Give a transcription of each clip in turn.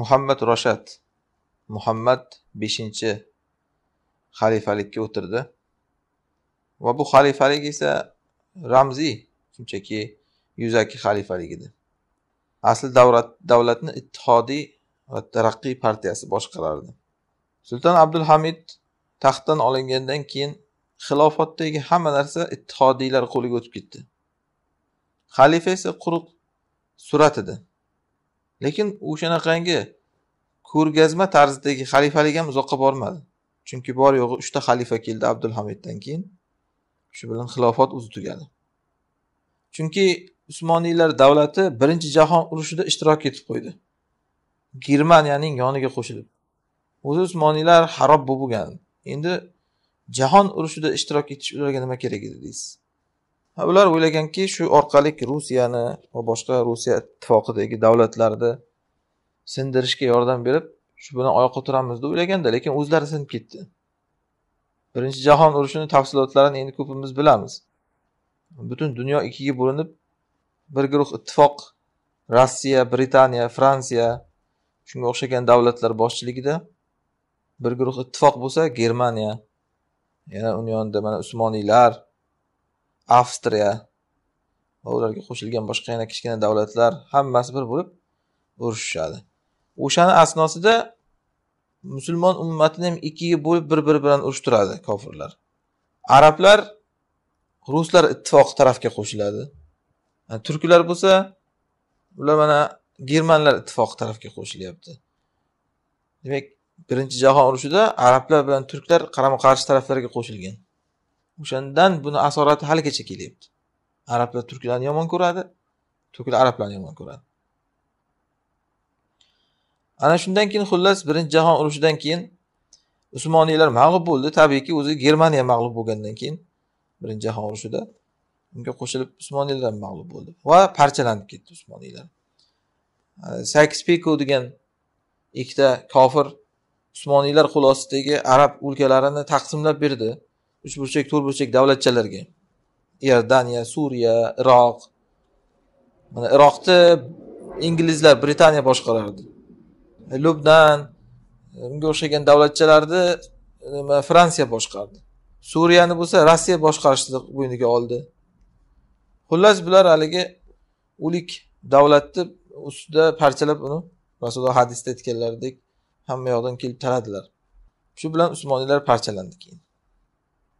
muhammad roshad muhammad beshinchi xalifalikka o'tirdi va bu xalifalik esa ramziy shunchaki yuzaki xalifalik edi asli davlat davlatni ittihodiy va taraqqiy partiyasi boshqarardi sulton abdulhamid taxtdan olingandan keyin xilofatdagi hamma narsa ittihodiylar qo'liga o'tib ketdi xalifa esa quruq surat edi lekin o'shanaqangi ko'rgazma tarzidagi xalifalik ham uzoqqa bormadi chunki bor yo'g'i uchta xalifa keldi abdulhamiddan keyin shu bilan xilofat o'zi tugadi chunki usmoniylar davlati birinchi jahon urushida ishtirok etib qo'ydi germaniyaning yoniga qo'shilib o'zi usmoniylar harob bo'lib bo'lgan endi jahon urushida ishtirok etish ularga nima kerak edi deysiz ular o'ylaganki shu orqali rusiyani va boshqa rusiya ittifoqidagi davlatlarni sindirishga yordam berib shu bilan oyoqqa turamiz deb o'ylaganda lekin o'zlari sinib ketdi birinchi jahon urushini tafsilotlarini endi ko'pimiz bilamiz butun dunyo ikkiga bo'linib bir guruh ittifoq rossiya britaniya fransiya shunga o'xshagan davlatlar boshchiligida bir guruh ittifoq bo'lsa germaniya yana uni yonida mana usmoniylar avstriya va ularga qo'shilgan boshqa yana kichkina davlatlar hammasi bir bo'lib urushishadi o'shani asnosida musulmon ummatini ham ikkiga bo'lib bir biri bilan urushtiradi kofirlar arablar ruslar ittifoqi tarafga qo'shiladi yani, turklar bo'lsa ular mana germanlar ittifoqi tarafga qo'shilyapti demak birinchi jahon urushida arablar bilan turklar qarama qarshi taraflarga qo'shilgan o'shandan buni asorati haligacha kelyapti arablar turklarni yomon ko'radi turklar arablarni yomon ko'radi ana shundan keyin xullas birinchi jahon urushidan keyin usmoniylar mag'lub bo'ldi tabiiyki o'zi germaniya mag'lub bo'lgandan keyin birinchi jahon urushida unga qo'shilib usmoniylar mag'lub bo'ldi va parchalanib ketdi usmoniylar sayks piko degan ikkita kofir usmoniylar ostidagi arab o'lkalarini taqsimlab berdi uchburchak to'rtburchak davlatchalarga iordaniya suriya iroq mana iroqni inglizlar britaniya boshqarardi lubnan unga o'xshagan davlatchalarni nima fransiya boshqardi suriyani bo'lsa rossiya boshqarishni bo'yniga oldi xullas bular haligi o'lik davlatni ustida parchalab uni rasululloh hadisda aytganlaridek hamma yoqdan kelib taradilar shu bilan usmoniylar parchalandi keyin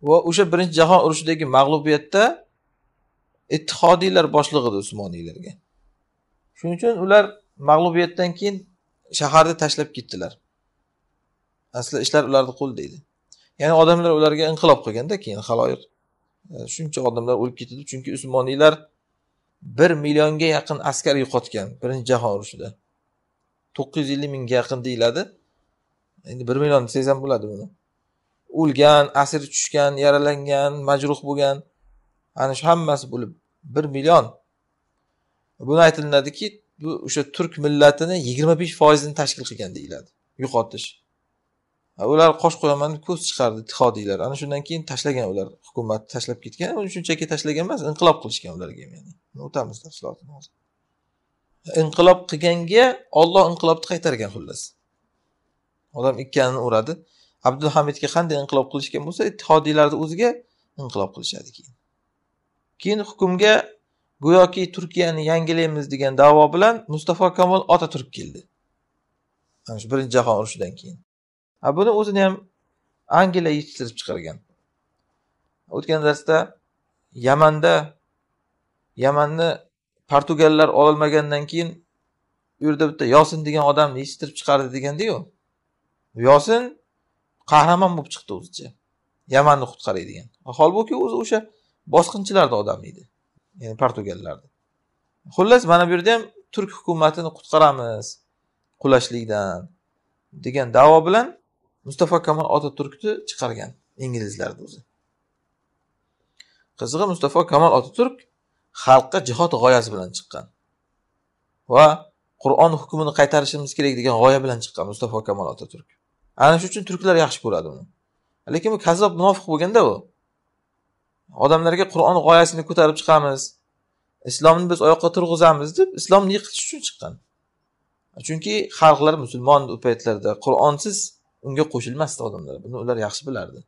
va o'sha birinchi jahon urushidagi mag'lubiyatda ittihodiylar boshliq edi usmoniylarga shuning uchun ular mag'lubiyatdan keyin shaharni tashlab ketdilar asli ishlar ularni qo'lida edi ya'ni odamlar ularga inqilob qilganda keyin haloyiq e, shuncha odamlar o'lib ketadi chunki usmoniylar bir millionga yaqin askar yo'qotgan birinchi jahon urushida to'qqiz yuz ellik mingga yaqin deyiladi endi bir million desangiz ham bo'ladi buni o'lgan asir tushgan yaralangan majruh bo'lgan ana shu hammasi bo'lib bir million buni aytilinadiki bu o'sha turk millatini yigirma besh foizini tashkil qilgan deyiladi yo'qotish ular qosh qo'yaman deb ko'z chiqardi tihodiylar ana shundan keyin tashlagan ular hukumatni tashlab ketgan uni shunchaki tashlagan emas inqilob qilishgan ularga ham yani o'tamiz tafsilotini hozir inqilob qilganga olloh inqilobni qaytargan xullas odam ikkalini uradi abdulhamidga qanday inqilob qilishgan bo'lsa ittihodiylarni o'ziga inqilob qilishadi keyin keyin hukmga go'yoki turkiyani yangilaymiz degan davo bilan mustafo kamol otaturk keldi ana shu birinchi jahon urushidan keyin a buni o'zini ham angliya yetishtirib chiqargan o'tgan darsda yamanda yamanni portugallar ololmagandan keyin u yerda bitta yosin degan odamni yetishtirib chiqardi degandiyu yosin qahramon bo'lib chiqdi o'zicha yamanni qutqaradigan holbuki o'zi o'sha bosqinchilarni odami edi ya'ni portugallarni xullas mana bu yerda ham turk hukumatini qutqaramiz qulashlikdan degan davo bilan mustafa kamol otaturkni chiqargan inglizlarni o'zi qizig'i mustafa kamol otaturk xalqqa jihod g'oyasi bilan chiqqan va qur'on hukmini qaytarishimiz kerak degan g'oya bilan chiqqan mustafa kamol otaturk ana shuning uchun turklar yaxshi ko'radi uni lekin bu kazzob munofiq bo'lganda u odamlarga qur'on g'oyasini ko'tarib chiqamiz islomni biz oyoqqa turg'izamiz deb islomni yiqitish uchun chiqqan chunki xalqlar musulmon u paytlarda qur'onsiz unga qo'shilmasdi odamlar buni ular yaxshi bilardi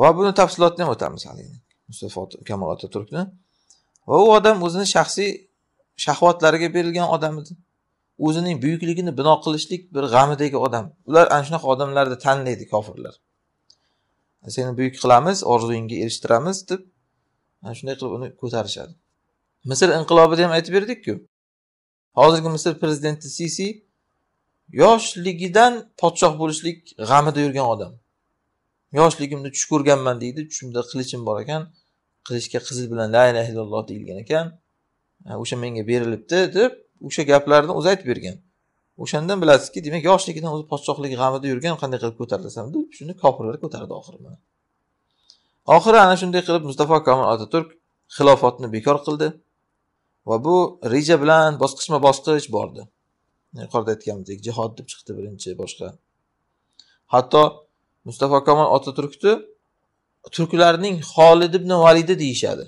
va buni tafsilotini ham o'tamiz haligi mustafa kamol turkni va u odam o'zini shaxsiy shahvatlariga berilgan odam edi o'zining buyukligini bino qilishlik bir g'amidagi odam ular ana shunaqa odamlarni tanlaydi kofirlar seni buyuk qilamiz orzuingga erishtiramiz deb ana shunday qilib uni ko'tarishadi misr inqilobida ham aytib berdikku hozirgi misr prezidenti sisi yoshligidan podshoh bo'lishlik g'amida yurgan odam yoshligimda tush ko'rganman deydi tushimda qilichim bor ekan qilichga qizil bilan la illaha illalloh deyilgan ekan e, o'sha menga berilibdi deb o'sha gaplarni o'zi aytib bergan o'shandan bilasizki demak yoshligidan o'zi podshohlik g'amida yurgan qanday qilib ko'tarilasan deb shuni kofirlar ko'tardi oxiri mana oxiri ana shunday qilib mustafo komil otaturk xilofatni bekor qildi va bu reja bilan bosqichma bosqich bordi e, yuqorida aytganimizdek jihod deb chiqdi birinchi boshqa hatto mustafo komil otaturkni turklarning xolid ibn validi deyishadi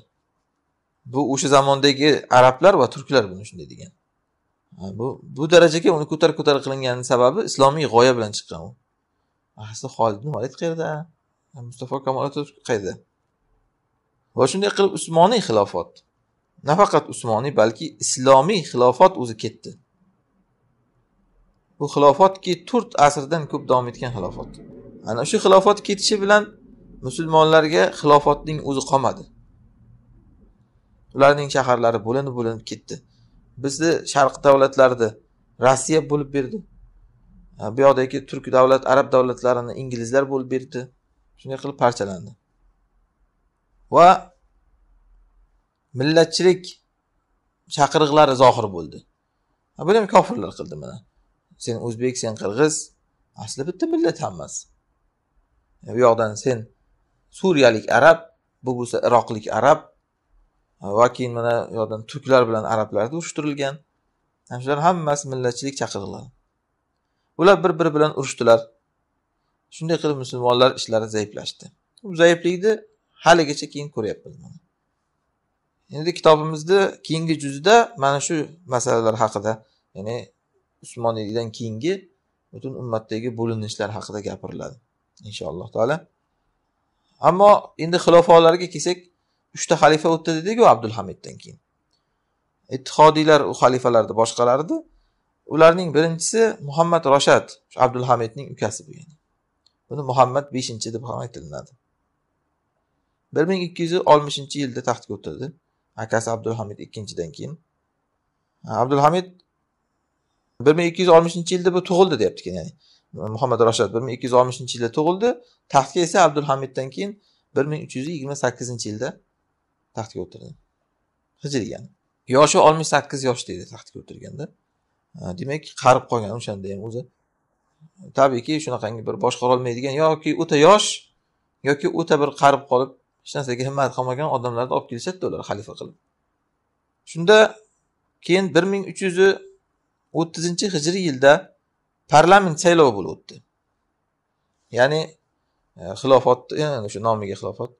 bu o'sha zamondagi arablar va turklar buni shunday degan bu bu darajaga uni ko'tar ko'tar qilingani sababi islomiy g'oya bilan chiqqan u asli holid ibn valid qayerda mustafo kamol atatürk qayerda va shunday qilib usmoniy xilofat nafaqat usmoniy balki islomiy xilofat o'zi ketdi bu xilofatki to'rt asrdan ko'p davom etgan xilofat ana shu xilofat ketishi bilan musulmonlarga xilofatning o'zi qolmadi ularning shaharlari bo'linib bo'linib ketdi bizni sharq davlatlarida rossiya bo'lib berdi bu yoqdagi turk davlat arab davlatlarini inglizlar bo'lib berdi shunday qilib parchalandi va millatchilik chaqiriqlari zohir bo'ldi buni ham kofirlar qildi mana sen o'zbek sen qirg'iz asli bitta millat hammasi bu yoqdan sen suriyalik arab bu bo'lsa iroqlik arab va keyin mana yoqdan turklar bilan arablarni urushtirilgan ana shular hammasi millatchilik chaqiriqlari ular bir biri bilan urushdilar shunday qilib musulmonlar ishlari zaiflashdi bu zaiflikni haligacha keyin ko'ryapmiz endi kitobimizni keyingi juzda mana shu masalalar haqida ya'ni usmoniylikdan keyingi butun ummatdagi bo'linishlar haqida gapiriladi inshaalloh taolo ammo endi xilofolarga kelsak uchta xalifa o'tdi dediku abdulhamiddan keyin ittihodiylar u xalifalarni boshqarardi ularning birinchisi muhammad roshad abdulhamidning ukasi bo'lgan buni muhammad beshinchi deb ham aytilinadi bir ming ikki yuz oltmishinchi yilda taxtga o'tirdi akasi abdulhamid ikkinchidan keyin abdulhamid bir ming ikki yuz oltmishinchi yilda bu tug'ildi deyapti keyin ya'ni muhammad roshad bir ming ikki yuz oltmishinchi yilda tug'ildi taxtga esa abdulhamiddan keyin bir ming uch yuz yigirma sakkizinchi yilda taxtga o'tirdi g'ijirgan yoshi oltmish sakkiz yoshda edi taxtga o'tirganda demak qarib qolgan o'shanda ham o'zi tabiiyki shunaqangi bir boshqara olmaydigan yoki o'ta yosh yoki o'ta bir qarib qolib hech narsaga himmat qilmagan odamlarni olib kelishadida ular xalifa qilib shunda keyin bir ming uch yuz o'ttizinchi hijriy yilda parlament saylovi bo'lib o'tdi ya'ni e, xilofot o'sha e, nomiga xilofat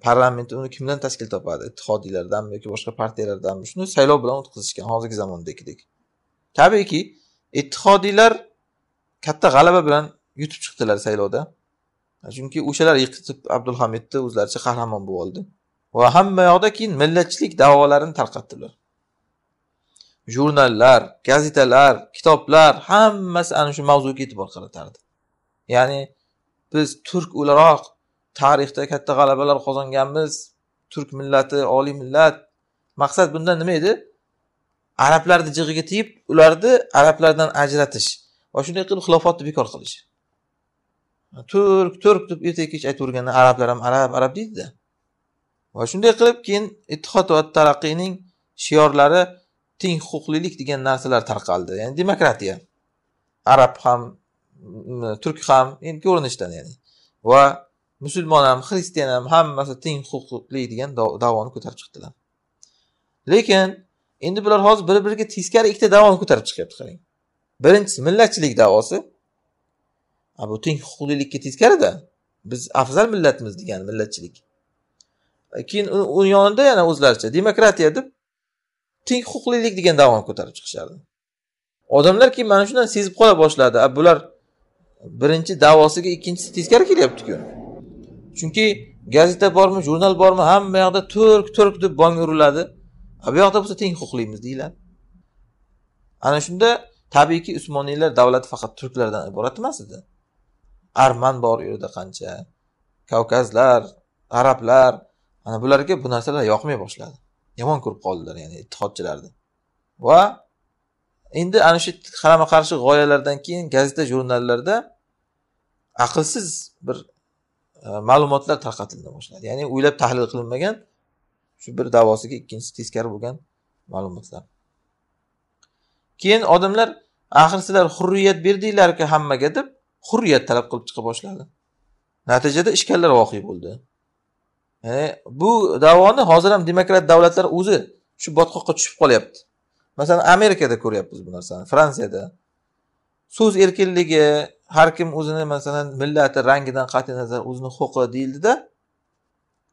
parlamenti uni kimdan tashkil topadi ittihodiylardanmi yoki boshqa partiyalardanmi shuni saylov bilan o'tkazishgan hozirgi zamondagidek tabiiyki ittihodiylar katta g'alaba bilan yutib chiqdilar saylovda chunki o'shalar yiqitib abdulhamidni o'zlaricha qahramon bo'lib oldi va hamma yoqda keyin millatchilik davolarini tarqatdilar jurnallar gazetalar kitoblar hammasi ana shu mavzuga e'tibor qaratardi ya'ni biz turk o'laroq tarixda katta g'alabalar qozonganmiz turk millati oliy millat maqsad bundan nima edi arablarni jig'iga tiyib ularni arablardan ajratish va shunday qilib xilofatni bekor qilish turk turk deb erta kech aytavergan arablar ham arab arab deydida va shunday qilib keyin ittihod va taraqqiyning shiorlari teng huquqlilik degan narsalar tarqaldi ya'ni demokratiya arab ham turk ham endi ko'rinishdan ya'ni va musulmon ham xristian ham hammasi teng huquqli degan davoni ko'tarib chiqdilar lekin endi bular hozir bir biriga teskari ikkita davoni ko'tarib chiqyapti qarang birinchisi millatchilik davosi bu teng huquqlilikka teskarida biz afzal millatmiz degani millatchilik keyin uni yonida yana o'zlaricha demokratiya deb teng huquqlilik degan davoni ko'tarib chiqishardi odamlar keyin mana shundan sezib qola boshladi bular birinchi davosiga ikkinchisi teskari kelyaptiku chunki gazeta bormi jurnal bormi hamma yoqda turk turk deb bong uriladi bu yoqda bo'lsa teng huquqlimiz deyiladi ana shunda tabiiyki usmoniylar davlati faqat turklardan iborat emas edi arman bor u yerda qancha kavkazlar arablar ana bularga bu narsalar yoqmay boshladi yomon ko'rib qoldilar ya'ni ittihodchilarni va endi ana shu qarama qarshi g'oyalardan keyin gazeta jurnallarda aqlsiz bir E, ma'lumotlar tarqatildi boshlanadi ya'ni o'ylab tahlil qilinmagan shu bir davosiga ikkinchisi teskari bo'lgan ma'lumotlar keyin odamlar axir sizlar hurriyat berdinglarku hammaga deb hurriyat talab qilib chiqa boshladi natijada ishkallar voqe bo'ldi ya'ni bu davoni hozir ham demokrat davlatlar o'zi shu botqoqqa tushib qolyapti masalan amerikada ko'ryapmiz bu narsani fransiyada so'z erkinligi har kim o'zini masalan millati rangidan qat'iy nazar o'zini huquqi deyildida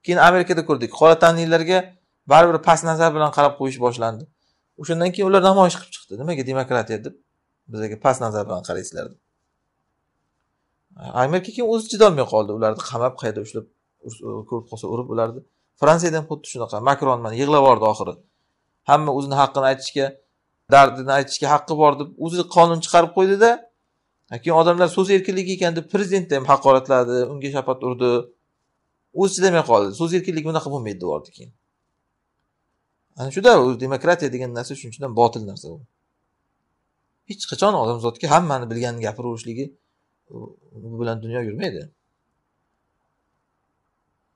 keyin amerikada ko'rdik tanlilarga baribir past nazar bilan qarab qo'yish boshlandi o'shandan keyin ular namoyish qilib chiqdi nimaga demokratiya deb bizlarga past nazar bilan qaraysizlar deb amerika keyin o'zi chidolmay qoldi ularni qamab qayerda ushlab ko'rib qolsa urib ularni fransiyada ham xuddi shunaqa makron mana yig'lab yubordi oxiri hamma o'zini haqqini aytishga dardini aytishga haqqi bor deb o'zi qonun chiqarib qo'ydida keyin odamlar so'z erkinligi ekan deb prezidentni ham haqoratladi unga shapat urdi o'zi chidamay qoldi so'z erkinligi bunaqa bo'lmaydi deyordi keyin ana shuda demokratiya degan narsa ham botil narsa u hech qachon odamzodga hammani bilganini gapiraverishligi u bilan dunyo yurmaydi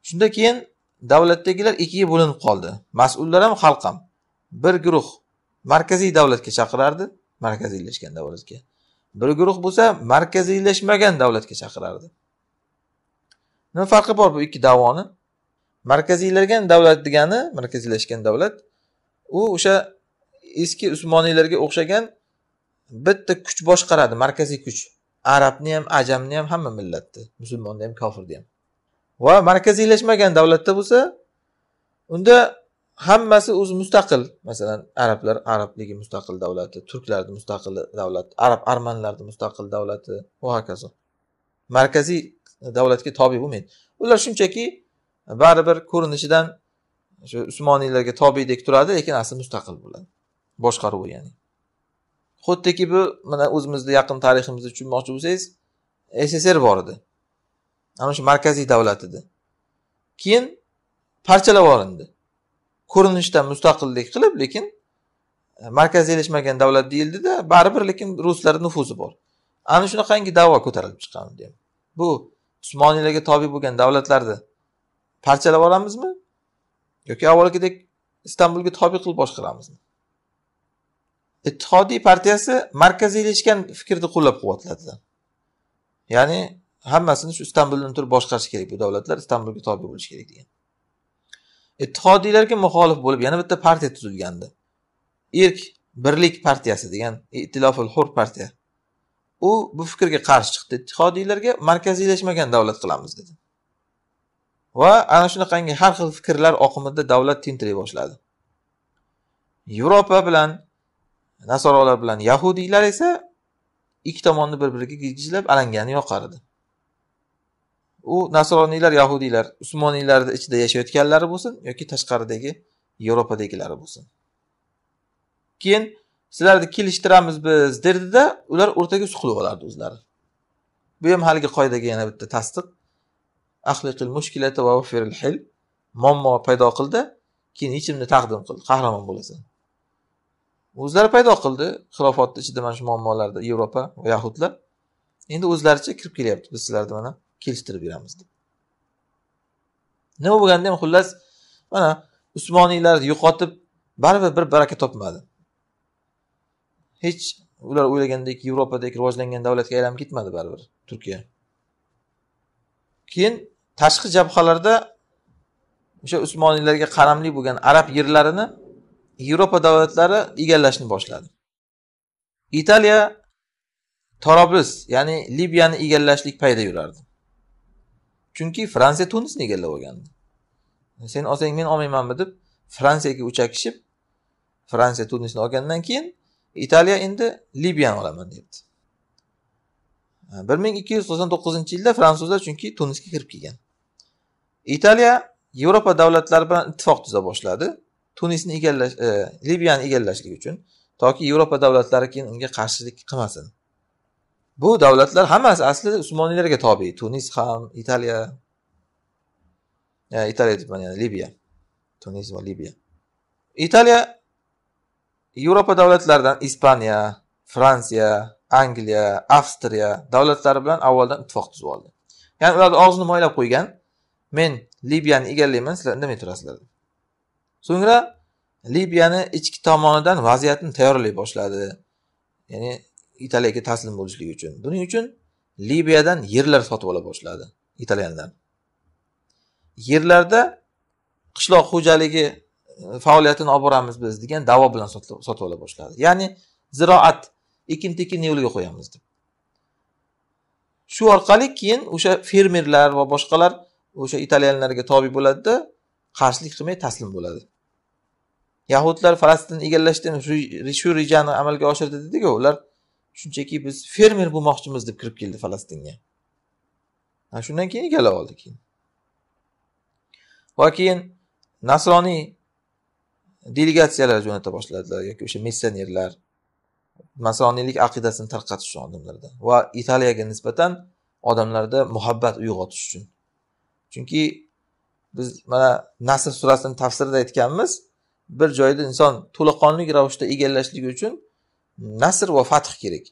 shunda keyin davlatdagilar ikkiga bo'linib qoldi mas'ullar ham xalq ham bir guruh markaziy davlatga chaqirardi markaziylashgan davlatga bir guruh bo'lsa markaziylashmagan davlatga chaqirardi nima farqi bor bu ikki davoni markaziylagan davlat degani markaziylashgan davlat u o'sha eski usmoniylarga o'xshagan bitta kuch boshqaradi markaziy kuch arabni ham ajamni ham hamma millatni musulmonni ham kofirni ham va markaziylashmagan davlatda bo'lsa unda hammasi o'zi mustaqil masalan arablar arabligi mustaqil davlati turklarni mustaqil davlat arab armanlarni mustaqil davlati va hokazo markaziy davlatga tobe bo'lmaydi ular shunchaki e, baribir ko'rinishidan shu usmoniylarga tobedek turadi lekin asli mustaqil bo'ladi boshqaruvi ya'ni xuddiki bu mana o'zimizni yaqin tariximizni tushunmoqchi bo'lsangiz sssr bor edi ana shu markaziy davlat edi keyin parchalab olindi ko'rinishda mustaqillik qilib lekin e, markaziylashmagan davlat deyildida baribir lekin ruslarni nufuzi bor ana shunaqangi davo ko'tarilib chiqqan bu usmoniylarga tobe bo'lgan davlatlarni parchalab olamizmi yoki avvalgidek istanbulga tobe qilib boshqaramizmi ittihodiy partiyasi markaziylashgan fikrni qo'llab quvvatladi ya'ni hammasini shu istanbulni turib boshqarish kerak bu davlatlar istanbulga tobe bo'lishi kerak degan ittihodiylariga e, muxolif bo'lib yana bitta partiya tuzilgandi erk birlik partiyasi degan itilofil hur partiya u bu fikrga qarshi chiqdi ittihodiylarga markaziylashmagan davlat qilamiz dedi va ana shunaqangi har xil fikrlar oqimida davlat tintilay boshladi yevropa bilan nasorolar bilan yahudiylar esa ikki tomonni bir biriga gijizlab alangani yoqardi u nasroniylar yahudiylar usmoniylarni ichida yashayotganlari bo'lsin yoki tashqaridagi yevropadagilari bo'lsin keyin sizlarni kelishtiramiz biz derdida ular o'rtaga suqilib olardi o'zlari bu ham haligi qoidaga yana bitta tasdiq va muammo paydo qildi keyin yechimni taqdim qil qahramon bo'lasan o'zlari paydo qildi xilofotni ichida mana shu muammolarda yevropa va yahudlar endi o'zlaricha kirib kelyapti biz sizlarni mana kelishtirib beramiz nima bo'lganda ham xullas mana usmoniylar yo'qotib baribir bir baraka topmadi hech ular o'ylagandek yevropadagi rivojlangan davlatga aylanib ketmadi baribir turkiya keyin tashqi jabhalarda o'sha usmoniylarga qaramli bo'lgan arab yerlarini yevropa davlatlari egallashni boshladi italiya torobliz ya'ni libiyani egallashlik payda yurardi chunki fransiya tunisni egallab olgandi sen olsang men olmaymanmi deb fransiyaga uchakishib fransiya tunisni olgandan keyin italiya endi libiyani olaman deyapti bir ming ikki yuz to'qson to'qqizinchi yilda fransuzlar chunki tunisga kirib kelgan italiya yevropa davlatlari bilan ittifoq tuza boshladi tunisni egallash e, libiyani egallashlik uchun toki yevropa davlatlari keyin unga qarshilik qilmasin bu davlatlar hammasi aslida usmoniylarga tobe tunis ham italiya italiya deb yani libiya tunis va libiya italiya yevropa davlatlaridan ispaniya fransiya angliya avstriya davlatlari bilan avvaldan ittifoq tuzib oldi ya'ni ularni og'zini moylab qo'ygan men libiyani egallayman sizlar indamay turasizlar so'ngra libiyani ichki tomonidan vaziyatni tayyorlay boshladi ya'ni italiyaga taslim bo'lishligi uchun buning uchun libiyadan yerlar sotib ola boshladi italyanlar yerlarda qishloq xo'jaligi e, faoliyatini olib boramiz biz degan davo bilan sotib ola boshladi ya'ni ziroat ekin tekinni yo'lga qo'yamiz deb shu orqali keyin o'sha fermerlar va boshqalar o'sha italyanlarga tobe bo'ladida qarshilik qilmay taslim bo'ladi yahudlar falastinni egallashda shu rejani amalga oshirdi dediku ular shunchaki biz fermer bo'lmoqchimiz deb kirib keldi falastinga shundan keyin egallab oldi keyin va keyin nasroniy delegatsiyalar jo'nata boshladilar yoki o'sha missionerlar nasroniylik aqidasini tarqatish uchun odamlarda va italiyaga nisbatan odamlarda muhabbat uyg'otish uchun chunki biz mana nasr surasini tafsirida aytganmiz bir joyda inson to'laqonli ravishda egallashligi uchun nasr va fath kerak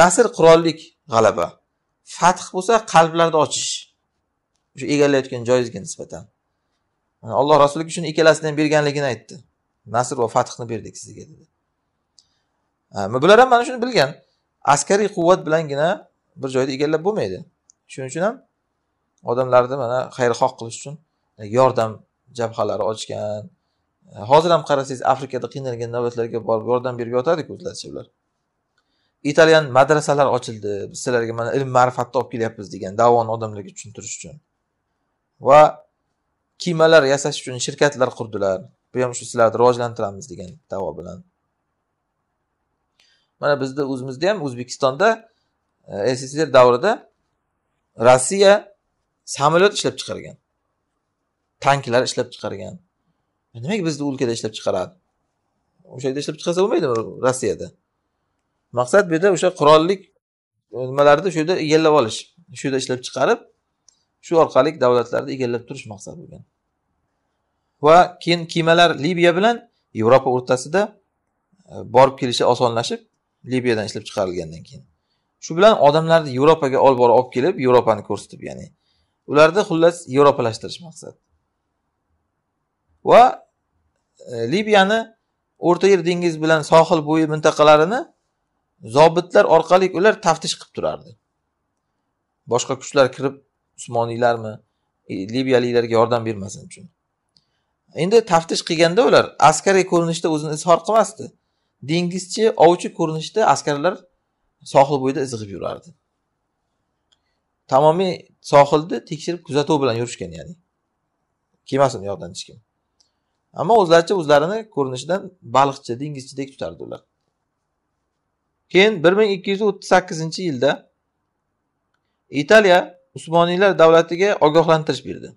nasr qurollik g'alaba fath bo'lsa qalblarni ochish o'sha egallayotgan joyizga nisbatan alloh rasuliga shuni ikkalasini ham berganligini aytdi nasr va fathni berdik sizga dedi bular ham mana shuni bilgan askariy quvvat bilangina bir joyda egallab bo'lmaydi shuning uchun ham odamlarni mana xayrixoh qilish uchun yordam jabhalari ochgan hozir ham qarasangiz afrikada qiynalgan davlatlarga borib yordam berib yotadiku o'zlaricha ular italyan madrasalari ochildi biz sizlarga mana ilm ma'rifatni olib kelyapmiz degan davoni odamlarga tushuntirish uchun va kiymalar yasash uchun shirkatlar qurdilar bu ham shu sizlarni rivojlantiramiz degan davo bilan mana bizda o'zimizda ham o'zbekistonda sssr e, davrida rossiya samolyot ishlab chiqargan tanklar ishlab chiqargan nimaga bizni o'lkada ishlab chiqaradi o'sha yerda ishlab chiqarsa bo'lmaydimi rossiyada maqsad bu yerda o'sha qurollik nimalarni shu yerda egallab olish shu yerda ishlab chiqarib shu orqali davlatlarni egallab turish maqsad bo'lgan va keyin kemalar liviya bilan yevropa o'rtasida e, borib kelishi osonlashib liviyadan ishlab chiqarilgandan keyin shu bilan odamlarni yevropaga olib borib olib kelib yevropani ko'rsatib ya'ni ularni xullas yevropalashtirish maqsad va E, libiyani o'rta yer dengiz bilan sohil bo'yi mintaqalarini zobitlar orqali ular taftish qilib turardi boshqa kuchlar kirib usmoniylarmi e, libiyaliklarga yordam bermasin uchun endi taftish qilganda ular askariy ko'rinishda o'zini izhor qilmasdi dengizchi ovchi ko'rinishda askarlar sohil bo'yida izg'ib yurardi tamomiy sohilni tekshirib kuzatuv bilan yurishgan ya'ni kelmasin u yoqdan hech kim ammo o'zlaricha o'zlarini ko'rinishidan baliqchi dengizchidek tutardi ular keyin bir ming ikki yuz o'ttiz sakkizinchi yilda italiya usmoniylar davlatiga ogohlantirish berdi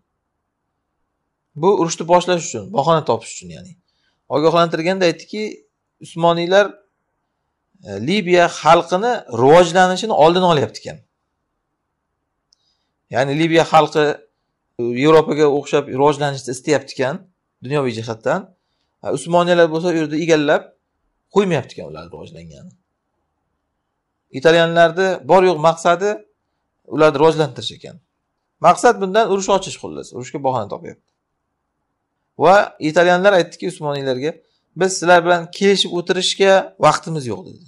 bu urushni boshlash uchun bahona topish uchun ya'ni ogohlantirganda aytdiki usmoniylar e, libiya xalqini rivojlanishini oldini olyapti ekan ya'ni libiya xalqi yevropaga o'xshab rivojlanishni istayapti ekan dunyoviy jihatdan usmoniyalar bo'lsa u yerda egallab qo'ymayapti ekan ularni rivojlangani italyanlarni bor yo'q maqsadi ularni rivojlantirish ekan maqsad bundan urush ochish xullas urushga bahona topyapti va italyanlar aytdiki usmoniylarga biz sizlar bilan kelishib o'tirishga vaqtimiz yo'q dedi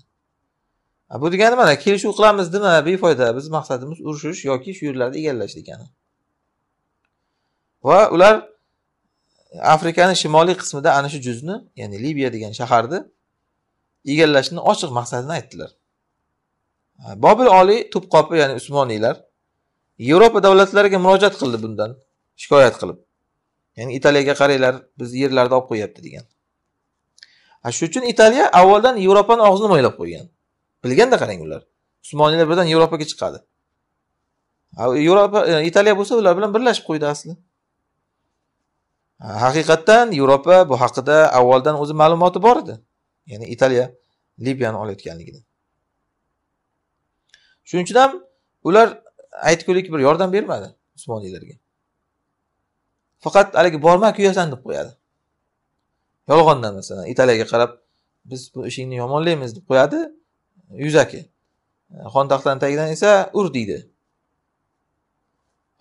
bu degani mana kelishuv qilamiz dema befoyda biz maqsadimiz urushish yoki shu yerlarni egallash degani va ular afrikani shimoliy qismida ana shu juzni ya'ni liviya degan shaharni egallashni ochiq maqsadini aytdilar bobil oliy tubqopi ya'ni usmoniylar yevropa davlatlariga murojaat qildi bundan shikoyat qilib ya'ni italiyaga qaranglar bizni yerlarda olib qo'yyapti degan shuning uchun italiya avvaldan yevropani og'zini mo'ylab qo'ygan bilganda qarang ular usmoniylar birdan yevropaga chiqadi yevropa e, italiya bo'lsa ular bilan birlashib qo'ydi asli haqiqatdan yevropa bu haqida avvaldan o'zi ma'lumoti bor edi ya'ni italiya libiyani olayotganligini shuning uchun ham ular aytgulik bir yordam bermadi usmoniylarga faqat haligi borma kuyasan deb qo'yadi yolg'ondan masalan italiyaga qarab biz bu ishingni yomonlaymiz deb qo'yadi yuzaki xontaxtani tagidan esa ur deydi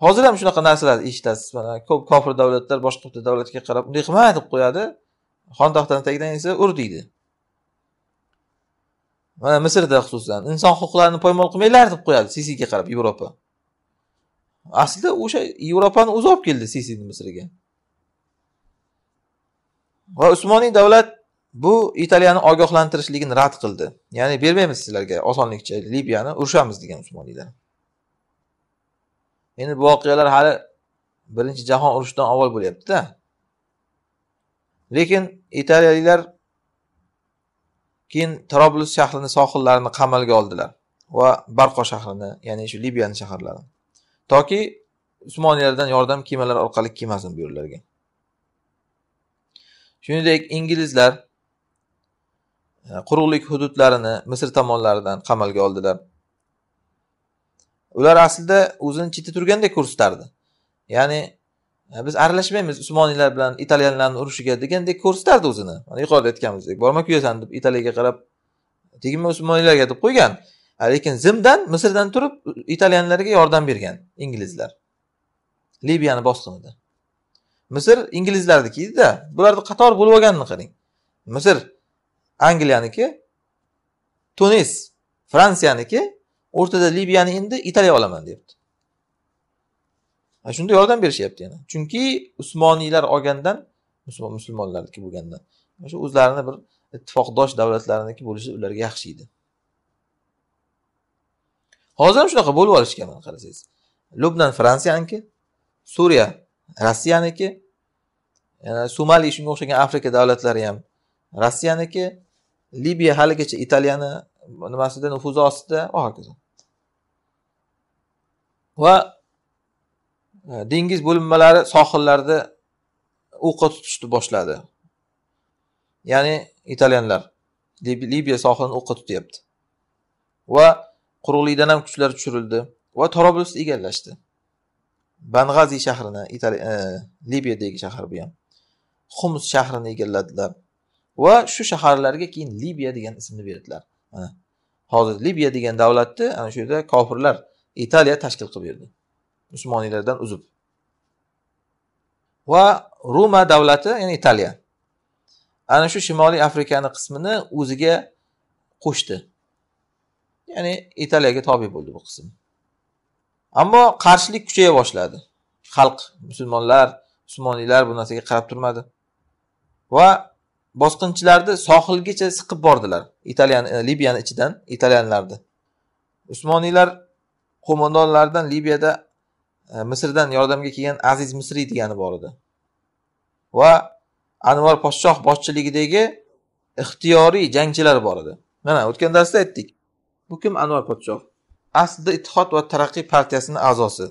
hozir ham shunaqa narsalar eshitasiz mana ko'p kofir davlatlar boshqa davlatga qarab unday qilma deb qo'yadi xontaxtani tagidan esa ur deydi mana misrda xususan inson huquqlarini poymol qilmanglar deb qo'yadi sisiga qarab yevropa aslida o'sha yevropani o'zi olib keldi sisini misrga va usmoniy davlat bu italiyani ogohlantirishligini rad qildi ya'ni bermaymiz sizlarga osonlikcha libiyani urushamiz degan usmoniylar endi bu voqealar hali birinchi jahon urushidan avval bo'lyaptida lekin italiyaliklar keyin Trablus shahrini sohillarini qamalga oldilar va barqo shahrini ya'ni shu libiyani shaharlarini toki usmoniyalardan yordam kemalar orqali kelmasin bu yerlarga shuningdek inglizlar e, quruqlik hududlarini misr tomonlaridan qamalga oldilar ular aslida o'zini chetda turgandek ko'rsatardi ya'ni e, biz aralashmaymiz usmoniylar bilan italyanlarni urushiga degandek ko'rsatardi o'zini mana yuqorida aytganimizdek borma kuyasan deb italiyaga qarab teginma usmoniylarga deb qo'ygan lekin zimdan misrdan turib italyanlarga yordam bergan inglizlar libiyani bosqinida misr inglizlarniki edida bularni qator bo'lib olganini qarang misr angliyaniki tunis fransiyaniki o'rtada libiyani endi italiya olaman deyapti shunda yordam berishyapti yana chunki usmoniylar olgandan musulmonlarniki bo'lgandan o'sha o'zlarini bir ittifoqdosh davlatlarniki bo'lishi ularga yaxshi edi hozir ham shunaqa bo'lib olishgan qarasangiz lubnan fransiyaniki suriya rossiyaniki yana somali shunga o'xshagan afrika davlatlari ham rossiyaniki libiya haligacha italiyani nimasida nufuzi ostida va hokazo va e, dengiz bo'linmalari sohillarda o'qqa tutishni boshladi ya'ni italyanlar libiya sohilini o'qqa tutyapti va quruqlikdan ham kuchlar tushirildi va toroblus egallashdi bang'azi shahrini e, libiyadagi shahar bu ham xums shahrini egalladilar va shu shaharlarga keyin libiya degan ismni berdilar mana hozir libiya degan davlatni ana shu yerda kofirlar italiya tashkil qilib berdi usmoniylardan uzib va ruma davlati ya'ni italiya ana shu shimoliy afrikani qismini o'ziga qo'shdi ya'ni italiyaga tobe bo'ldi bu qism ammo qarshilik kuchaya boshladi xalq musulmonlar usmoniylar bu narsaga qarab turmadi va bosqinchilarni sohilgacha siqib bordilar italiyani libiyani ichidan italyanlarni usmoniylar qo'mondonlaridan libiyada e, misrdan yordamga kelgan aziz misriy degani bor edi va anvar podshoh boshchiligidagi ixtiyoriy jangchilar bor edi mana o'tgan darsda aytdik bu kim anvar podshoh aslida ittihod va taraqqiy partiyasini a'zosi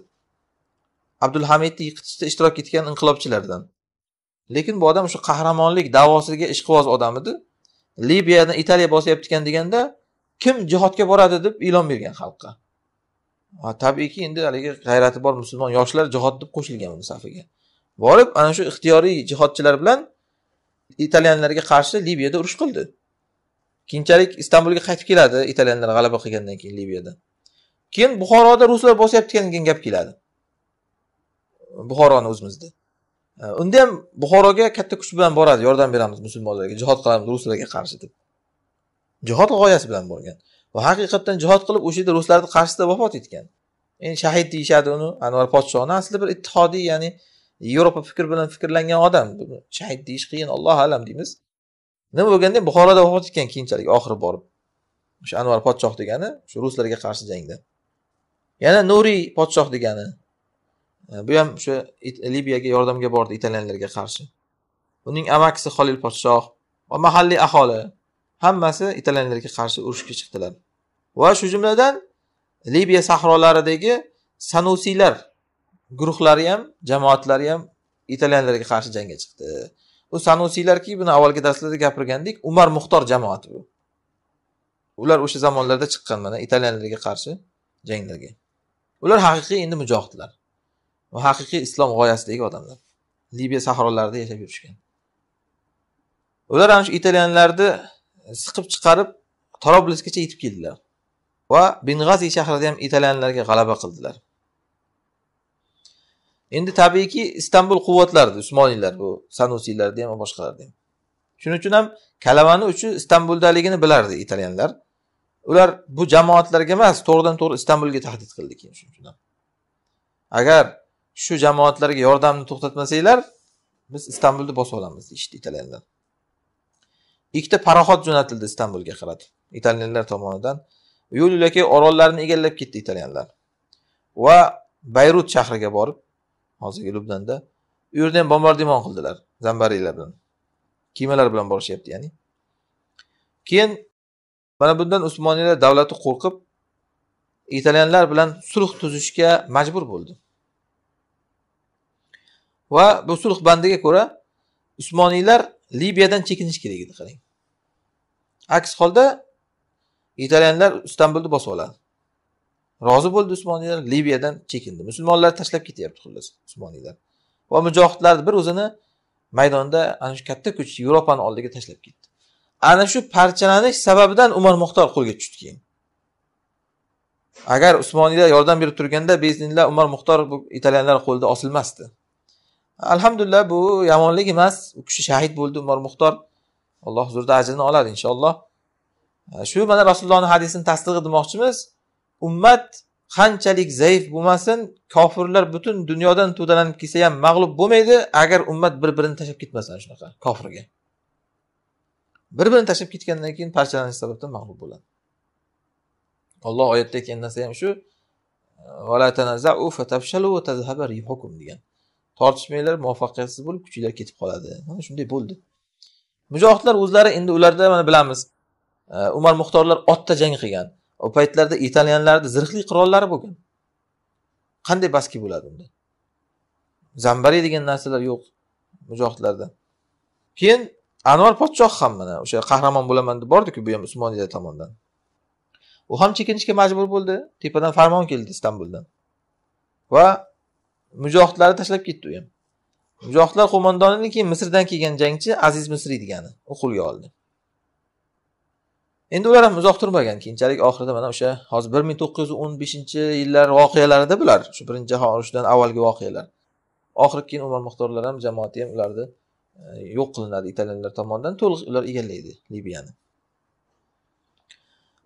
abdulhamidni yiqitishda ishtirok etgan inqilobchilardan lekin bu odam o'sha qahramonlik davosiga ishqiboz odam edi libiyani italiya bosyapti ekan deganda kim jihodga boradi deb e'lon bergan xalqqa tabiiyki endi haligi g'ayrati bor musulmon yoshlar jihod deb qo'shilgan uni safiga borib ana shu ixtiyoriy jihodchilar bilan italyanlarga qarshi liviyada urush qildi keyinchalik istanbulga qaytib keladi italyanlar g'alaba qilgandan keyin liviyada keyin buxoroda ruslar bosyapti degan gap keladi buxoroni o'zimizda unda ham buxoroga katta kuch bilan boradi yordam beramiz musulmonlarga jihod qilamiz ruslarga qarshi deb jihod g'oyasi bilan borgan va haqiqatdan jihod qilib o'sha yerda ruslarni qarshisida vafot etgan endi shahid deyishadi uni anvar podshohni aslida bir ittihodiy ya'ni yevropa fikr bilan fikrlangan odam shahid deyish qiyin alloh alam deymiz nima bo'lganda buxoroda vafot etgan keyinchalik oxiri borib o'sha anvar podshoh degani shu ruslarga qarshi jangda yana nuriy podshoh degani e, bu ham o'sha libiyaga yordamga bordi italyanlarga qarshi uning amakisi xolil podshoh va mahalliy aholi hammasi italyanlarga qarshi urushga chiqdilar va shu jumladan libiya sahrolaridagi sanusiylar guruhlari ham jamoatlari ham italyanlarga qarshi jangga chiqdi bu sanusiylarki buni avvalgi darslarda gapirgandik umar muxtor jamoati bu ular o'sha zamonlarda chiqqan mana italyanlarga qarshi janglarga ular haqiqiy endi mujohidlar va haqiqiy islom g'oyasidagi odamlar libiya sahrolarida yashab yurishgan ular ana shu italyanlarni siqib chiqarib taroblisgacha yetib keldilar va bingazi shahrida ham italyanlarga g'alaba qildilar endi tabiiyki istanbul quvvatlardi usmoniylar bu sanusiylarni ham boshqalarni ham shuning uchun ham kalavani uchi istanbuldaligini bilardi italyanlar ular bu jamoatlarga emas to'g'ridan to'g'ri istanbulga tahdid qildi keyin shuning uchun ham agar shu jamoatlarga yordamni to'xtatmasanglar biz istanbulni bosib olamiz deyishdi italyanlar ikkita paroxod jo'natildi istanbulga qarab italyanlar tomonidan yo'l yo'lakay orollarni egallab ketdi italyanlar va bayrut shahriga borib hozirgi lubnanda u yerda ham bombardimon qildilar zambariylar bilan kemalar bilan borishyapti ya'ni keyin mana bundan usmoniylar davlati qo'rqib italyanlar bilan sulh tuzishga majbur bo'ldi va bu sulh bandiga ko'ra usmoniylar libiyadan chekinish kerak edi qarang aks holda italyanlar istanbulni bosib oladi rozi bo'ldi usmoniylar libiyadan chekindi musulmonlar tashlab ketyapti xullas usmoniylar va mujohidlar bir o'zini maydonda ana shu katta kuch yevropani oldiga tashlab ketdi ana shu parchalanish sababidan umar muxtor qo'lga tushdi keyin agar usmoniylar yordam berib turganda beznillah umar muxtor bu italyanlar qo'lida osilmasdi alhamdulillah bu yomonlik emas u kishi shahid bo'ldi umar muxtor alloh huzurida ajrini oladi inshaalloh e, shu mana rasulullohni hadisini tasdig'i demoqchimiz ummat qanchalik zaif bo'lmasin kofirlar butun dunyodan to'dalanib kelsa ham mag'lub bo'lmaydi agar ummat bir birini tashlab ketmasa shunaqa kofirga bir birini tashlab ketgandan keyin parchalanish sababdan mag'lub bo'ladi olloh oyatda aytgan narsa ham shu degan tortishmalar muvaffaqiyatsiz bo'lib kuchinglar ketib qoladi mana shunday bo'ldi mujohidlar o'zlari endi ularda mana bilamiz e, umar muxtorlar otda jang qilgan u paytlarda italyanlarni zirhli qurollari bo'lgan qanday baski bo'ladi unda zambari degan narsalar yo'q mujohidlarda keyin anvar podshoh ham mana o'sha qahramon bo'laman deb bordiku bu ham usmoniylar tomonidan u ham chekinishga majbur bo'ldi tepadan farmon keldi istanbuldan va mujohidlarni tashlab ketdi u ham mujohidlar qo'mondonini keyin misrdan kelgan jangchi aziz misriy degani u qo'lga oldi endi ular ham uzoq turmagan keyinchalik oxirida mana o'sha hozir bir ming to'qqiz yuz o'n beshinchi yillar voqealarida bular shu birinchi jahon urushidan avvalgi voqealar oxiri keyin umar muxtorlar ham jamoati ham ularni e, yo'q qilinadi italyanlar tomonidan to'liq ular egallaydi libiyani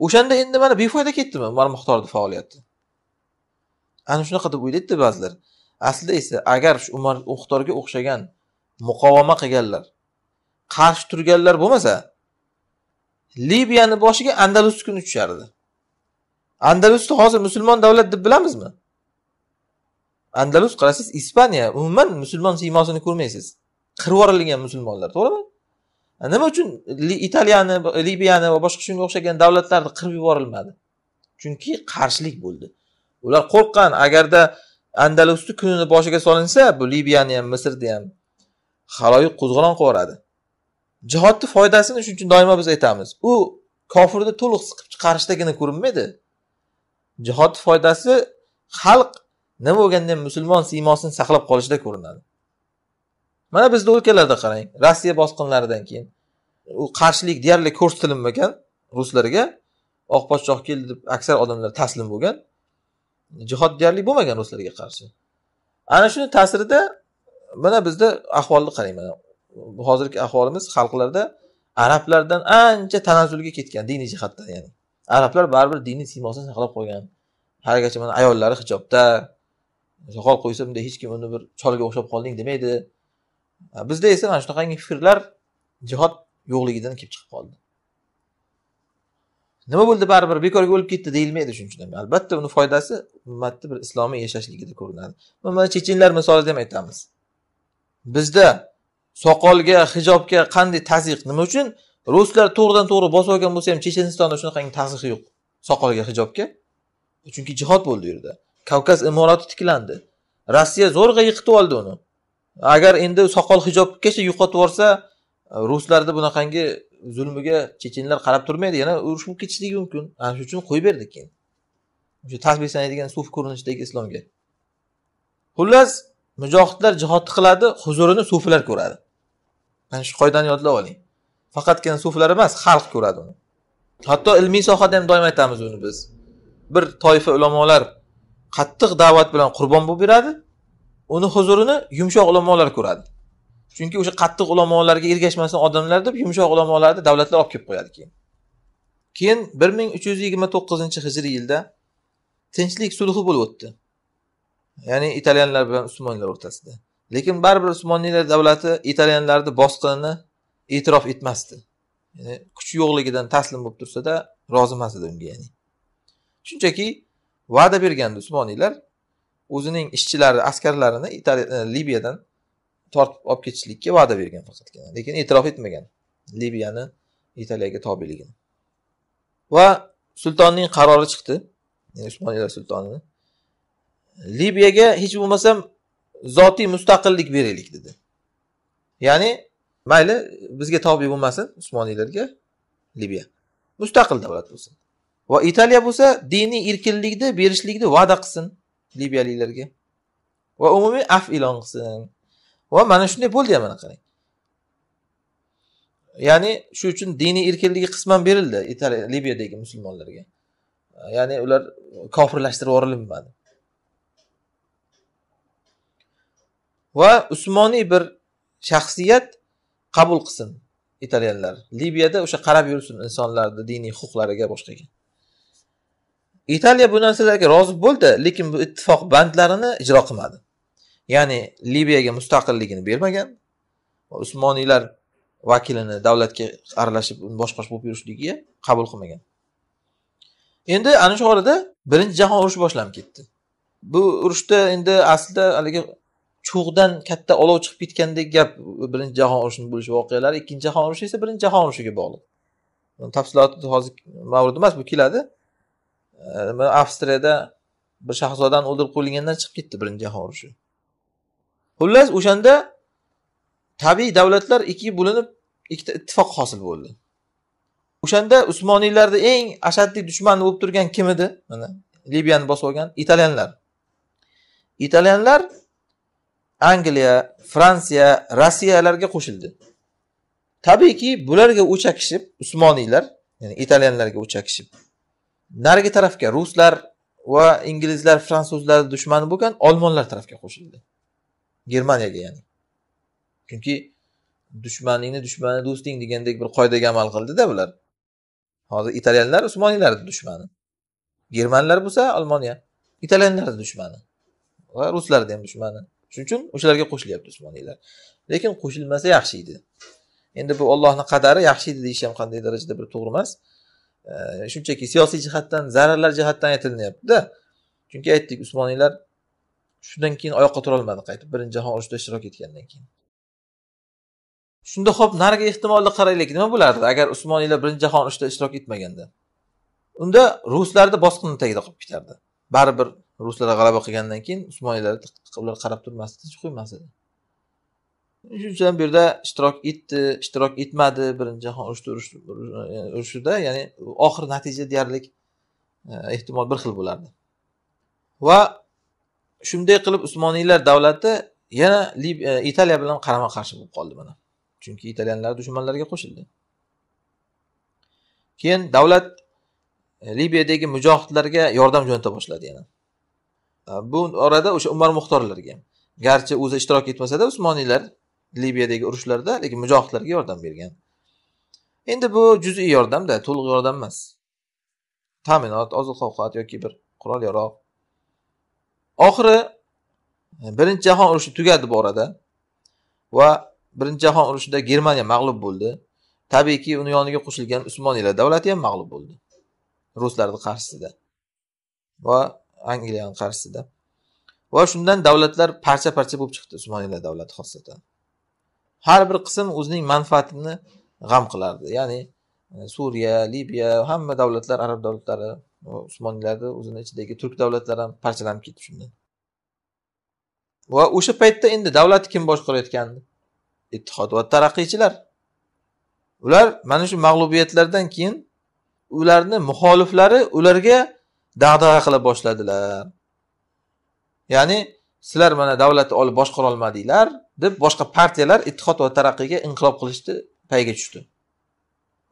o'shanda endi mana befoyda ketdimi umar muxtorni faoliyati ana shunaqa deb o'ylaydida ba'zilar aslida esa agar shu umar o'xtorga o'xshagan muqovama qilganlar qarshi turganlar bo'lmasa libiyani boshiga andalus kuni tushardi andalusni hozir musulmon davlat deb bilamizmi andalus qarasiz ispaniya umuman musulmon siymosini ko'rmaysiz qirib yuborilgan musulmonlar to'g'rimi nima uchun italiyani libiyani va boshqa shunga o'xshagan davlatlarni qirib yuborilmadi chunki qarshilik bo'ldi ular qo'rqqan agarda andalusni kunini boshiga solinsa bu libiyani ham misrni ham xaloyiq qo'zg'olon qilib yuboradi jihodni foydasini shuning uchun doimo biz aytamiz u kofirni to'liq siqib chiqarishdagina ko'rinmaydi jihodni foydasi xalq nima bo'lganda ham musulmon siymosini saqlab qolishda ko'rinadi mana bizni o'lkalarda qarang rossiya bosqinlaridan keyin u qarshilik deyarli ko'rsatilinmagan ruslarga oq podshoh keldi deb aksar odamlar taslim bo'lgan jihodgarlik bo'lmagan ruslarga qarshi ana shuni ta'sirida mana bizda ahvolni qarang mana hozirgi ahvolimiz xalqlarda arablardan ancha tanazzulga ketgan diniy jihatdan ya'ni arablar baribir diniy siymosini saqlab qolgan haligacha mana ayollari hijobda soqol qo'ysa bunday hech kim uni bir cholga o'xshab qolding demaydi bizda esa mana shunaqangi fikrlar jihod yo'qligidan kelib chiqib qoldi nima bo'ldi baribir bekorga o'lib ketdi deyilmaydi shuning uchun albatta uni foydasi ummatni bir islomiy yashashligida ko'rinadi mana chechenlar misolida ham aytamiz bizda soqolga hijobga qanday tazyiq nima uchun ruslar to'g'ridan to'g'ri bosib olgan bo'lsa ham chechenistonda shunaqangi tazyiq yo'q soqolga hijobga chunki jihod bo'ldi u yerda kavkaz imorati tiklandi rossiya zo'rg'a yiqitib oldi uni agar endi soqol hijobgacha yo'qotib yuborsa ruslarda bunaqangi zulmiga chechenlar qarab turmaydi yana urush bo'lib ketishligi mumkin ana shuning uchun qo'yib berdik keyin o'sha tasbeh sanaydigan suf ko'rinishdagi islomga xullas mujohidlar jihodni qiladi huzurini suflar ko'radi mana shu qoidani yodlab oling faqatgina suflar emas xalq ko'radi uni hatto ilmiy sohada ham doim aytamiz uni biz bir toifa ulamolar qattiq da'vat bilan qurbon bo'lib beradi uni huzurini yumshoq ulamolar ko'radi chunki o'sha qattiq ulamolarga ergashmasin odamlar deb yumshoq ulamolarni davlatlar olib kelib qo'yadi keyin keyin bir ming uch yuz yigirma to'qqizinchi hijriy yilda tinchlik sulhi bo'lib o'tdi ya'ni italyanlar bilan usmonlar o'rtasida lekin baribir usmoniylar davlati italyanlarni bosqinini e'tirof etmasdi yani kuch yo'qligidan taslim bo'lib tursada rozi emas edi unga ya'ni shunchaki va'da bergandi usmoniylar o'zining ishchilari askarlarini libiyadan tortib olib ketishlikka va'da bergan faqatgina lekin e'tirof etmagan liviyani italiyaga tobeligini va sultonning qarori chiqdi usmoniylar sultonini liviyaga hech bo'lmasam zotiy mustaqillik beraylik dedi ya'ni mayli bizga tobe bo'lmasin usmoniylarga liviya mustaqil davlat bo'lsin va italiya bo'lsa diniy erkinlikni berishlikni va'da qilsin liviyaliklarga va umumiy af e'lon qilsin va mana shunday bo'ldi ham mana qarang ya'ni shu uchun diniy erkinligi qisman berildi italiya liviyadagi musulmonlarga ya'ni ular kofirlashtirib yuborilmadi va usmoniy bir shaxsiyat qabul qilsin italyanlar liviyada o'sha qarab yursin insonlarni diniy huquqlariga boshqaga italiya bu narsalarga rozi bo'ldi lekin bu ittifoq bandlarini ijro qilmadi ya'ni liviyaga mustaqilligini bermagan usmoniylar vakilini davlatga aralashib boshqarish bo'lib yurishligiga qabul qilmagan endi ana shu orada birinchi jahon urushi boshlanib ketdi bu urushda endi aslida haligi cho'g'dan katta olov chiqib ketgandek gap birinchi jahon urushini bo'lish voqealari ikkinchi jahon urushi esa birinchi jahon urushiga bog'liq tafsiloti hozir mavrud emas bu keladi avstriyada bir shahzodani o'ldirib qo'yilgandan chiqib ketdi birinchi jahon urushi xullas o'shanda tabiiy davlatlar ikkiga bo'linib ikkita ittifoq hosil bo'ldi o'shanda usmoniylarni eng ashaddiy dushmani bo'lib turgan kim edi mana libiyani bosib olgan italyanlar italyanlar angliya fransiya rossiyalarga qo'shildi tabiiyki bularga o'chakishib usmoniylar ya'ni italyanlarga o'chakishib narigi tarafga ruslar va inglizlar fransuzlar dushmani bo'lgan olmonlar tarafga qo'shildi germaniyaga ya'ni chunki dushmaningni dushmani do'sting degandek bir qoidaga amal qildida bular hozir italyanlar usmoniylarni dushmani germanlar bo'lsa olmoniya italyanlarni dushmani va ruslarni ham dushmani shuning uchun o'shalarga qo'shilyapti usmoniylar lekin qo'shilmasa yaxshi edi endi bu ollohni qadari yaxshi edi deyish ham qanday darajada bir to'g'ri emas shunchaki siyosiy jihatdan zararlar jihatdan aytilyaptida chunki aytdik usmoniylar shundan keyin oyoqqa turolmadi qaytib birinchi jahon urushida ishtirok etgandan keyin shunda ho'p narigi ehtimolni qaraylik nima bo'lardi agar usmoniylar birinchi jahon urushida ishtirok etmaganda unda ruslarni bosqinni tagida qolib ketardi baribir ruslar g'alaba qilgandan keyin usmoniylar ular qarab turmasdi tinch qo'ymas edi shuning uchun bu yerda ishtirok etdi ishtirok etmadi birinchi jahon urushida urushida ya'ni oxir natija deyarli e, ehtimol bir xil bo'lardi va shunday qilib usmoniylar davlati yana e, italiya bilan qarama qarshi bo'lib qoldi mana chunki italyanlar dushmanlarga qo'shildi keyin davlat e, libiyadagi mujohidlarga yordam jo'nata boshladi yana e, bu orada o'sha umar muxtorlarga ham garchi o'zi ishtirok etmasada usmoniylar libiyadagi urushlarda lekin mujohidlarga yordam bergan endi bu juziy yordamda to'liq yordam emas ta'minot oziq ovqat yoki bir qurol yarog' oxiri e, birinchi jahon urushi tugadi bu orada va birinchi jahon urushida germaniya mag'lub bo'ldi tabiiyki uni yoniga qo'shilgan usmoniylar davlati ham mag'lub bo'ldi ruslarni qarshisida va angliyani qarshisida va shundan davlatlar parcha parcha bo'lib chiqdi usmoniylar davlati xosatan har bir qism o'zining manfaatini g'am qilardi ya'ni e, suriya libiya hamma davlatlar arab davlatlari usmoniylarni o'zini ichidagi turk davlatlari ham parchalanib ketdi shundan va o'sha paytda endi davlatni kim boshqarayotgandi ittihod va taraqqiychilar ular mana shu mag'lubiyatlardan keyin ularni muxoliflari ularga dag'dag'a qila boshladilar ya'ni sizlar mana davlatni olib boshqara olmadinglar deb boshqa partiyalar ittihod va taraqqiyga inqilob qilishni payiga tushdi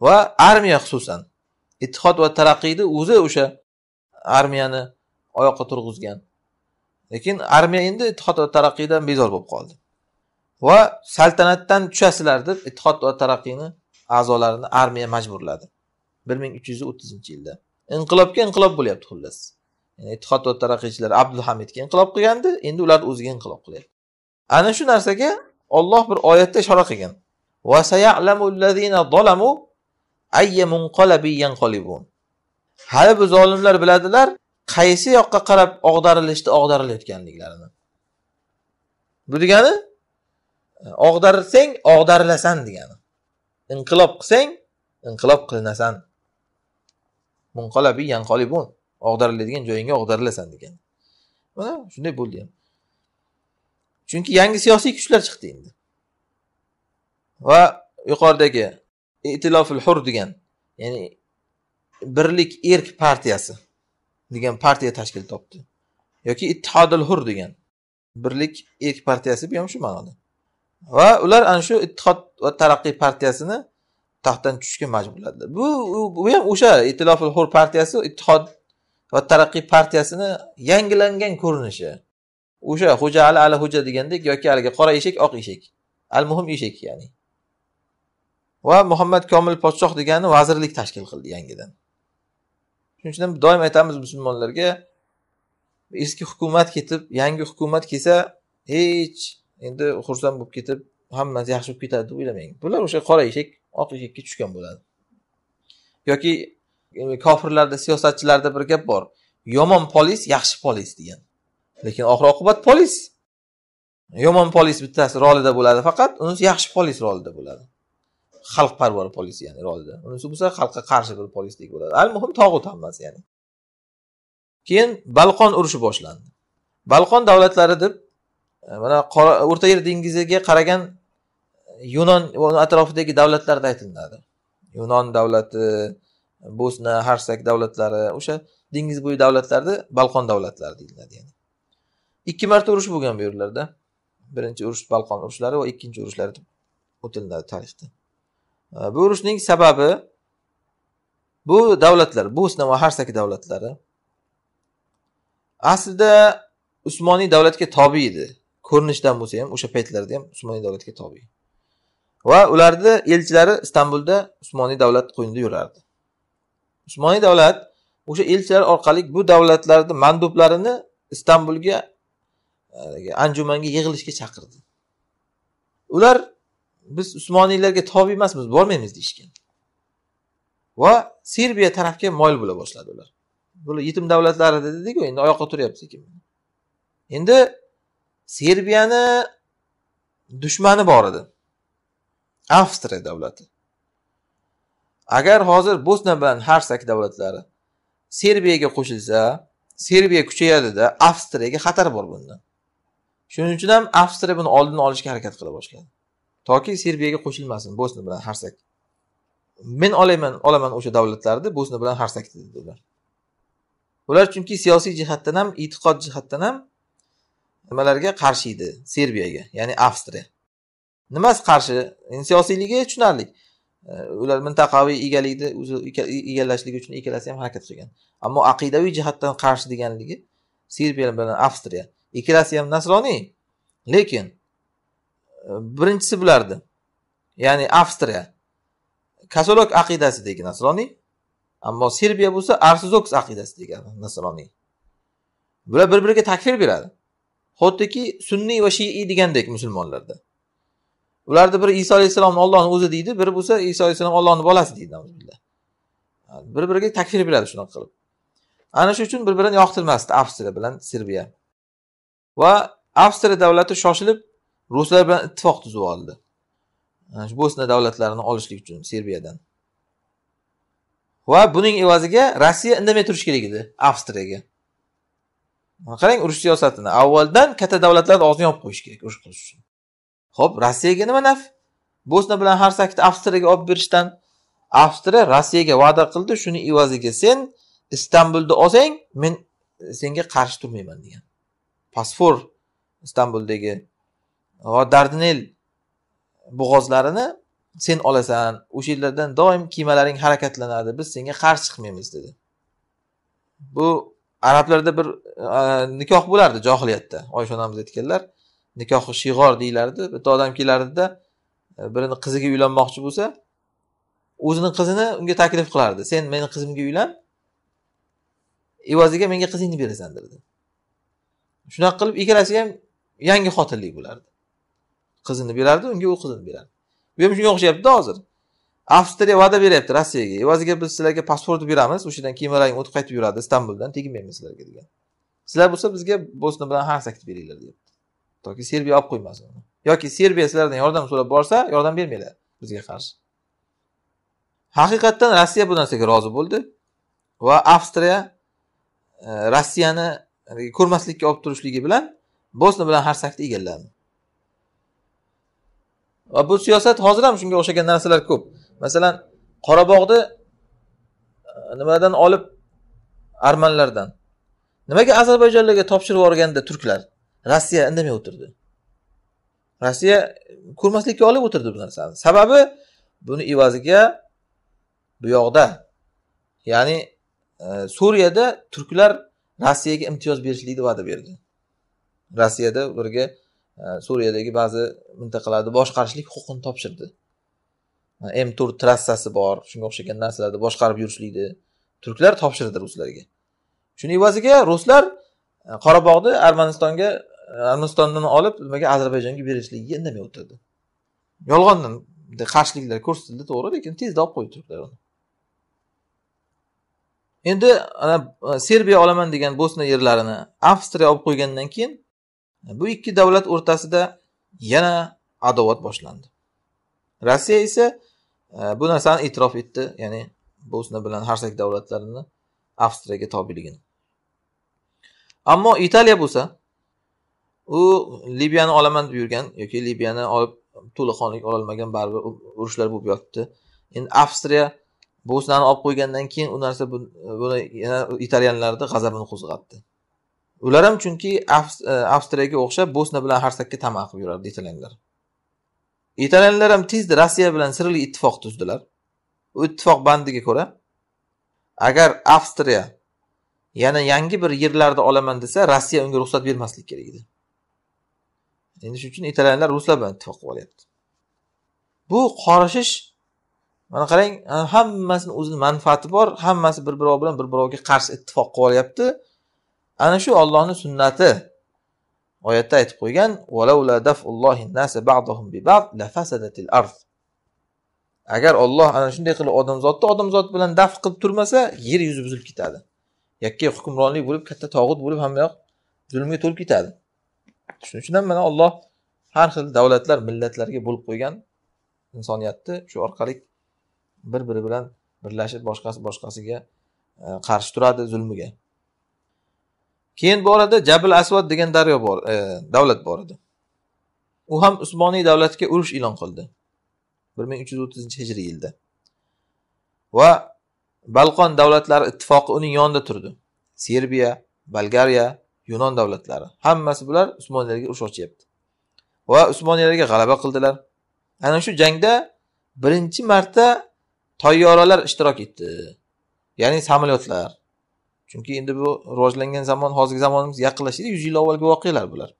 va armiya xususan ittihod va taraqqiyni o'zi o'sha armiyani oyoqqa turg'izgan lekin armiya endi ittihod va taraqqiydan bezor bo'lib qoldi va saltanatdan tushasizlar deb ittihod va taraqqiyni a'zolarini armiya majburladi bir ming uch yuz o'ttizinchi yilda inqilobga inqilob bo'lyapti xullas ya'ni ittihod va taraqqiychilar abduhamidga inqilob qilgandi endi ular o'ziga inqilob qilyapti ana shu narsaga olloh bir oyatda ishora qilgan hali bu zolimlar biladilar qaysi yoqqa qarab og'darilishdi og'darilayotganliklarini bu degani og'darilsang og'darilasan degani inqilob qilsang inqilob qilinasan yanqolibun og'dariladigan joyingga og'darilasan degan mana shunday bo'ldi ham chunki yangi siyosiy kuchlar chiqdi endi va yuqoridagi itilofil hur degan ya'ni birlik erk partiyasi degan partiya tashkil topdi yoki ittihodil hur degan birlik erk partiyasi bu ham shu ma'noda va ular ana shu ittihod va taraqqiy partiyasini taxtdan tushishga majburladilar bu bu ham o'sha itilofil hur partiyasi ittihod va taraqqiy partiyasini yangilangan ko'rinishi o'sha xo'ja ali ali xo'ja degandek yoki haligi qora eshak oq eshak al muhim eshak ya'ni va muhammad komil podshoh degani vazirlik tashkil qildi yangidan shuning uchun doim aytamiz musulmonlarga eski hukumat ketib yangi hukumat kelsa hech endi xursand bo'lib ketib hammasi yaxshi bo'lib ketadi deb o'ylamang bular o'sha qora eshak oq eshakka tushgan bo'ladi yoki kofirlarda siyosatchilarda bir gap bor yomon polis yaxshi polis degan lekin oxir oqibat polis yomon polis bittasi rolida bo'ladi faqat unisi yaxshi polis rolida bo'ladi xalqparvar politsiya ya'ni rozida unisi bo'lsa xalqqa qarshi bir politsiya bo'ladi al muhim tog'ut hammasi ya'ni keyin balqon urushi boshlandi balqon davlatlari deb e, mana o'rta yer dengiziga qaragan e, yunon va uni atrofidagi davlatlarda aytilinadi yunon davlati bosna harsak davlatlari o'sha dengiz bo'yi davlatlarni balqon davlatlari deyiladi ya'ni ikki marta urush bo'lgan bu yerlarda birinchi urush balqon urushlari va ikkinchi urushlar deb o'tiladi tarixda Э, bu urushning sababi bu davlatlar bosna va harsaki davlatlari aslida usmoniy davlatga tobe edi ko'rinishdan bo'lsa ham o'sha paytlarda ham usmoniy davlatga tobe va ularni elchilari istanbulda usmoniy davlat qo'ynida yurardi usmoniy davlat o'sha elchilar orqali bu davlatlarni mandublarini istanbulga e, anjumanga yig'ilishga chaqirdi ular biz usmoniylarga tobi emasmiz bormaymiz deyishgan va serbiya tarafga moyil bo'la boshladi ular bu yetim davlatlari dedikku endi oyoqqa turyapti sekin endi serbiyani dushmani bor edi avstriya davlati agar hozir bosna bilan harsak davlatlari serbiyaga qo'shilsa serbiya kuchayadida avstriyaga xatar bor bundan shuning uchun ham avstriya buni oldini olishga harakat qila boshladi toki serbiyaga qo'shilmasin bosni bilan harsak men olayman olaman o'sha davlatlarni bosni bilan harsakni dedi ular ular chunki siyosiy jihatdan ham e'tiqod jihatdan ham nimalarga qarshi edi serbiyaga ya'ni avstriya nimasi qarshi siyosiyligi tushunarli e, ular mintaqaviy egalikni o'zi e, egallashligi uchun ikkalasi ham harakat qilgan ammo aqidaviy jihatdan qarshi deganligi serbiya bilan avstriya ikkalasi ham nasroniy lekin birinchisi bulardi ya'ni avstriya kasolok aqidasidagi nasroniy ammo serbiya bo'lsa aqidasi aqidasidagi nasroniy bular bir biriga takfir beradi xuddiki sunniy va shiiy degandek musulmonlarda ularni biri iso alayhissalomni ollohni o'zi deydi biri bo'lsa iso alayhissalom ollohni bolasi deydi bir biriga takfir beradi shunaqa qilib ana shu uchun bir birini yoqtirmasdi avstriya bilan serbiya va avstriya davlati shoshilib ruslar bilan ittifoq tuzib oldi shu bosna davlatlarini olishlik uchun serbiyadan va buning evaziga rossiya indamay turishi kerak edi avstriyaga qarang urush siyosatini avvaldan katta davlatlarni og'zini yopib qo'yish kerak urush qilish uchun ho'p rossiyaga nima naf bosna bilan harsakni avstriyaga olib berishdan avstriya rossiyaga va'da qildi shuni evaziga sen istanbulni olsang men senga qarshi turmayman degan pasfor istanbuldagi va dardinel bo'g'ozlarini sen olasan o'sha yerlardan doim kemalaring harakatlanadi biz senga qarshi chiqmaymiz dedi bu arablarda bir e, nikoh bo'lardi johiliyatda oysha onamiz aytganlar nikoh shig'or deyilardi bitta odam kelardida e, birini qiziga uylanmoqchi bo'lsa o'zini qizini unga taklif qilardi sen meni qizimga uylan evaziga menga qizingni berasan derdi shunaqa qilib ikkalasi ham yangi xotinlik bo'lardi qizini berardi unga u qizini beradi bu ham shunga o'xshayaptida hozir avstriya va'da beryapti rossiyaga evaziga biz sizlarga pasportni beramiz o'sha yerdan kemalaring o'tib qaytib yuradi istanbuldan tegmaymiz sizlarga degan sizlar bo'lsa bizga bosna bilan hansakni beringlar deyapti toki serbiya olib qo'ymasin uni yoki serbiya sizlardan yordam so'rab borsa yordam bermanglar bizga qarshi haqiqatdan rossiya bu narsaga rozi bo'ldi va avstriya e, rossiyani e, ko'rmaslikka olib turishligi bilan bosna bilan harsakni egalladi va bu siyosat hozir ham shunga o'xshagan narsalar ko'p masalan qorabog'ni e, nimadan olib armanlardan nimaga ozarbayjonlarga topshirib yuborganda turklar rossiya indamay o'tirdi rossiya ko'rmaslikka olib o'tirdi bu narsani sababi buni evaziga bu yoqda ya'ni e, suriyada turklar rossiyaga imtiyoz berishlikni va'da berdi rossiyada ularga suriyadagi ba'zi mintaqalarni boshqarishlik huquqini topshirdi m to'rt trassasi bor shunga o'xshagan narsalarni boshqarib yurishlikni turklar topshirdi ruslarga shuni evaziga ruslar e, qorabog'ni armanistonga e, armanistondan olib nimaga ozarbayjonga berishligiga indamay o'tirdi yolg'ondan qarshiliklar ko'rsatildi to'g'ri lekin tezda olib qo'ydi turklar uni endi ana e, serbiya olaman degan bosna yerlarini avstriya olib qo'ygandan keyin bu ikki davlat o'rtasida yana adovat boshlandi rossiya esa e, bu narsani e'tirof etdi ya'ni bosna bilan harsak davlatlarini avstriyaga tobeligini ammo italiya bo'lsa u libiyani olaman deb yurgan yoki libiyani olib to'laqonlik ololmagan baribir urushlar bo'lib yotibdi endi avstriya bosnani olib qo'ygandan keyin u narsa buni yana italyanlarni g'azabini qo'zg'atdi ular ham chunki e, avstriyaga o'xshab bosna bilan harsakka tama qilib yurardi italyanlar italyanlar ham tezda rossiya bilan sirli ittifoq tuzdilar u ittifoq bandiga ko'ra agar avstriya yana yangi bir yerlarni olaman desa rossiya unga ruxsat bermaslik kerak edi endi shuning uchun italyanlar ruslar bilan ittifoq qilib olyapti bu qorishish mana qarang e, hammasini o'zini manfaati bor hammasi bir birovi bilan bir biriga qarshi ittifoq qilib olyapti ana shu ollohni sunnati oyatda aytib qo'ygan agar olloh ana shunday qilib odamzodni odamzod bilan daf qilib turmasa yer yuzi buzilib ketadi yakka hukmronlik bo'lib katta tog'ut bo'lib hammayoq zulmga to'lib ketadi shuning uchun ham mana olloh har xil davlatlar millatlarga bo'lib qo'ygan insoniyatni shu orqali bir biri bilan birlashib boshqasi boshqasiga e, qarshi turadi zulmiga keyin bu orada jabl asvad degan daryo bor e, davlat bor edi u ham usmoniy davlatga urush e'lon qildi bir ming uch yuz o'ttizinchi hijriy yilda va balqon davlatlari ittifoqi uning yonida turdi serbiya bolgariya yunon davlatlari hammasi bular usmoniylarga urush ochyapti va usmoniylarga g'alaba qildilar ana shu jangda birinchi marta tayyoralar ishtirok etdi ya'ni samolyotlar chunki endi bu rivojlangan zamon hozirgi zamonimiz yaqinlashdi yuz yil avvalgi voqealar bular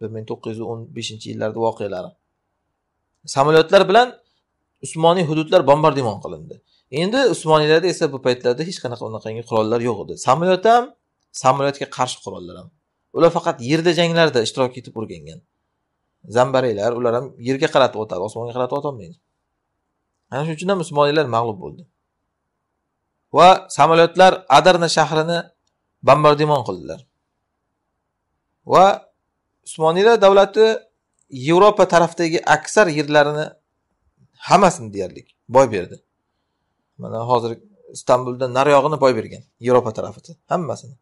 bir ming to'qqiz yuz o'n beshinchi yillarni voqealari samolyotlar bilan usmoniy hududlar bombardimon qilindi endi usmoniylarda esa bu paytlarda hech qanaqa unaqangi qurollar yo'q edi samolyot ham samolyotga qarshi qurollar ham ular faqat yerda janglarda ishtirok etib o'rgangan zambaraylar ular ham yerga qaratib otadi osmonga qaratib otolmaydi ana shuning uchun ham usmoniylar mag'lub bo'ldi va samolyotlar adarna shahrini bombardimon qildilar va usmoniylar davlati yevropa tarafdagi aksar yerlarini hammasini deyarli boy berdi mana hozir istanbuldan nariyog'ini boy bergan yevropa tarafida hammasini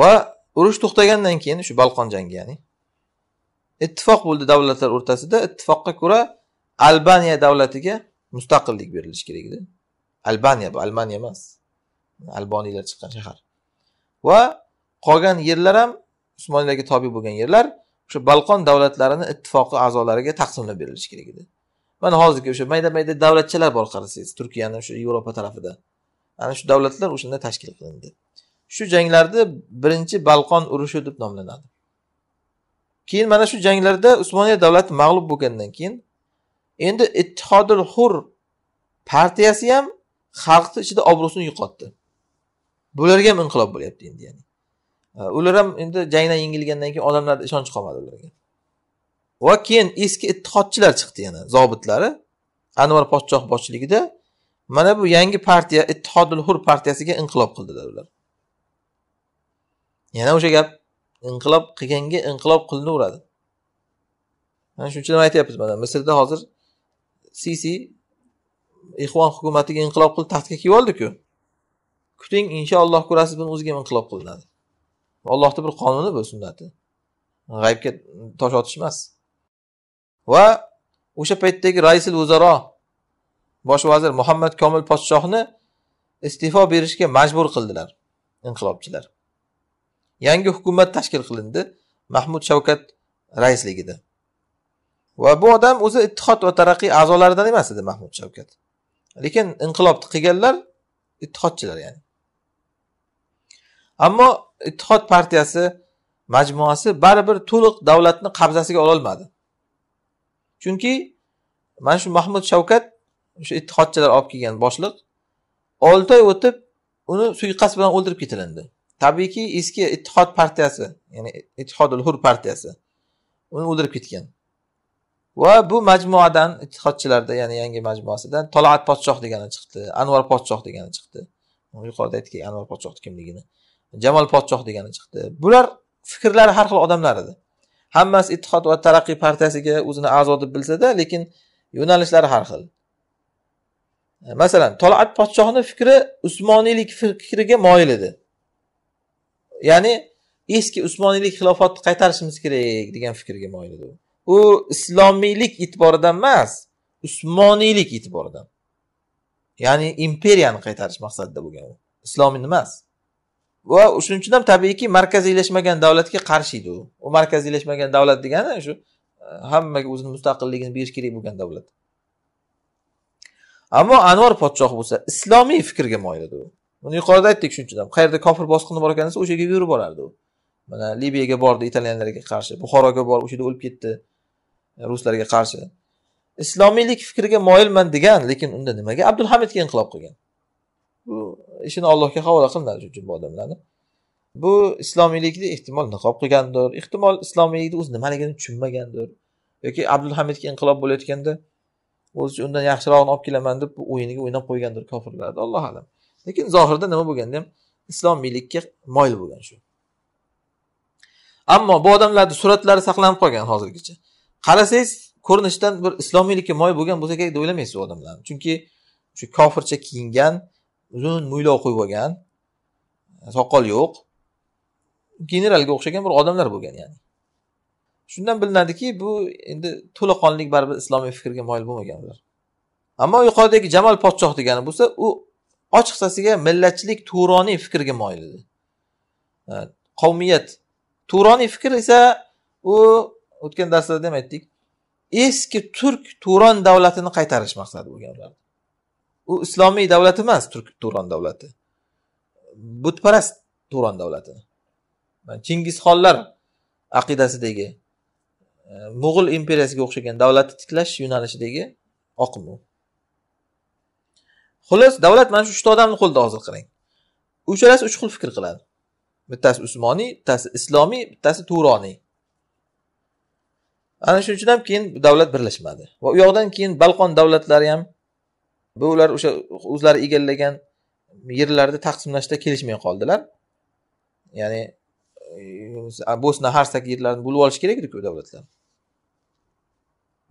va urush to'xtagandan keyin shu balqon jangi ya'ni ittifoq bo'ldi davlatlar o'rtasida ittifoqqa ko'ra albaniya davlatiga mustaqillik berilishi kerak edi albaniya bu albaniya emas alboniylar chiqqan shahar va qolgan yerlar ham usmoniylarga tobe bo'lgan yerlar o'sha balqon davlatlarini ittifoqi a'zolariga taqsimlab berilishi kerak edi mana hozirgi o'sha mayda mayda davlatchalar bor qarasangiz turkiyani o'sha yevropa tarafida ana shu davlatlar o'shanda tashkil qilindi shu janglarni birinchi balqon urushi deb nomlanadi keyin mana shu janglarda usmoniya davlati mag'lub bo'lgandan keyin endi ittihodul hur partiyasi ham xalqni ichida obro'sini yo'qotdi bularga ham inqilob bo'lyapti endi ya'ni ular ham endi jangdan yengilgandan keyin odamlarda ishonch qolmadi ularga va keyin eski ittihodchilar chiqdi yana zobitlari anvar podshoh boshchiligida mana bu yangi partiya ittihodul hur partiyasiga inqilob qildilar ular yana o'sha gap inqilob qilganga inqilob qilinaveradi mana shuning uchun aytyapmiz mana misrda hozir sisi ixvon hukumatiga inqilob qilib taxtga kelib oldiku kuting inshaalloh ko'rasiz buni o'ziga ham inqilob qilinadi allohni bir qonuni bu sunnati g'aybga tosh otish emas va o'sha paytdagi raisil vuzaro bosh vazir muhammad komil podshohni iste'fo berishga majbur qildilar inqilobchilar yangi hukumat tashkil qilindi mahmud shavkat raisligida va bu odam o'zi ittihod va taraqqiy a'zolaridan emas edi mahmud shavkat lekin inqilobni qilganlar ittihodchilar ya'ni ammo ittihod partiyasi majmuasi baribir to'liq davlatni qabzasiga ololmadi chunki mana shu mahmud shavkat o'sha ittihodchilar olib kelgan boshliq olti oy o'tib uni suiqasd bilan o'ldirib ketilindi tabiiyki eski ittihod partiyasi ya'ni ittihodul hur partiyasi uni o'ldirib ketgan va bu majmuadan ittihodchilarda ya'ni yangi majmuasidan toloat podshoh degani chiqdi anvar podshoh degani chiqdi yuqorida aytdik anvar podshohni kimligini jamol podshoh degani chiqdi bular fikrlari har xil odamlar edi hammasi ittihod va taraqqiy partiyasiga o'zini a'zo deb bilsada lekin yo'nalishlari har xil e, masalan toloat podshohni fikri usmoniylik fikriga moyil edi ya'ni eski usmoniylik xilofatni qaytarishimiz kerak degan fikrga moyil edi u u islomiylik e'tiboridan emas usmoniylik e'tiboridan ya'ni imperiyani qaytarish maqsadida bo'lgan u islomiyni emas va shuning uchun ham tabiiyki markaziylashmagan davlatga qarshi edi u u markaziylashmagan davlat degani shu e, hammaga o'zini mustaqilligini berish kerak bo'lgan davlat ammo anvar podshoh bo'lsa islomiy fikrga moyil edi u buni yuqorida aytdik shuning uchun ham qayerda kofir bosqini bor ekan desa o'sha yerga yurib borardi u mana libiyaga bordi italyanlarga qarshi buxoroga borib o'sha yerda o'lib ketdi ruslarga qarshi islomiylik fikriga moyilman degan lekin unda nimaga abdulhamidga inqilob qilgan bu ishini allohga havola qilinadi shu uchun bu odamlarni bu islomiylikni ehtimol niqob qilgandir ehtimol islomiylikni o'zi nimaligini tushunmagandir yoki abdulhamidga inqilob bo'layotganda o'zicha undan yaxshirog'ini olib kelaman deb bu o'yiniga o'ynab qo'ygandir kofirlarni alloh alam lekin zohirda nima bo'lganda ham islomiylikka moyil bo'lgan shu ammo bu odamlarni suratlari saqlanib qolgan hozirgacha qarasangiz ko'rinishidan bir islomiylikka moyil bo'lgan bo'lsa kerak deb o'ylamaysiz u odamlarni chunki shu kofircha kiyingan uzun mo'ylov qo'yib olgan soqol yo'q generalga o'xshagan bir odamlar bo'lgan ya'ni shundan bilinadiki bu endi to'laqonli baribir islomiy fikrga moyil bo'lmagan ular ammo yuqoridagi jamal podshoh degani bo'lsa u ochiqchasiga millatchilik turoniy fikrga moyil edi qavmiyat turoniy fikr esa u o'tgan darslarda ham aytdik eski turk turon davlatini qaytarish maqsadi bo'lgan u islomiy davlat emas turk turon davlati butparast turon davlati chingizxonlar aqidasidagi e, mo'g'ul imperiyasiga o'xshagan davlatni tiklash yo'nalishidagi oqim u xullas davlat mana shu uchta odamni qo'lida hozir qarang uchalasi uch xil fikr qiladi bittasi usmoniy bittasi islomiy bittasi turoniy ana shuning uchun ham keyin davlat birlashmadi va u yoqdan keyin balqon davlatlari ham bu ular o'sha o'zlari egallagan yerlarni taqsimlashda kelishmay qoldilar ya'ni e, bosna harsak yerlarini bo'lib olish kerak ediku davlatlar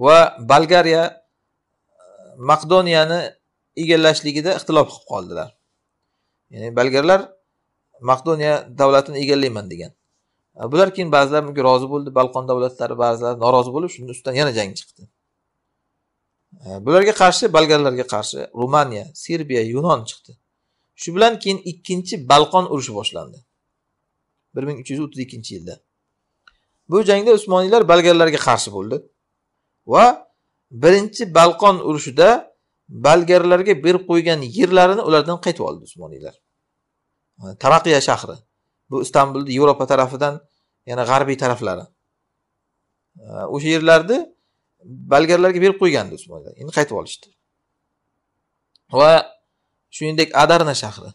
va bolgariya e, maqdoniyani egallashligida ixtilof qilib qoldilar ya'ni bolgarlar maqdoniya davlatini egallayman degan E, bular keyin ba'zilar bunga rozi bo'ldi balqon davlatlari ba'zilari norozi bo'lib shuni ustidan yana jang chiqdi e, bularga qarshi bolgarlarga qarshi rumaniya serbiya yunon chiqdi shu bilan keyin ikkinchi balqon urushi boshlandi bir ming uch yuz o'ttiz ikkinchi yilda bu jangda usmoniylar bolgarlarga qarshi bo'ldi va birinchi balqon urushida bolgarlarga berib qo'ygan yerlarini ulardan qaytib oldi usmoniylar e, taraqiya shahri bu istanbulni yevropa tarafidan yana g'arbiy taraflari o'sha yerlarni bolgarlarga berib qo'ygandi usmonlar endi qaytib olishdi va shuningdek adarna shahri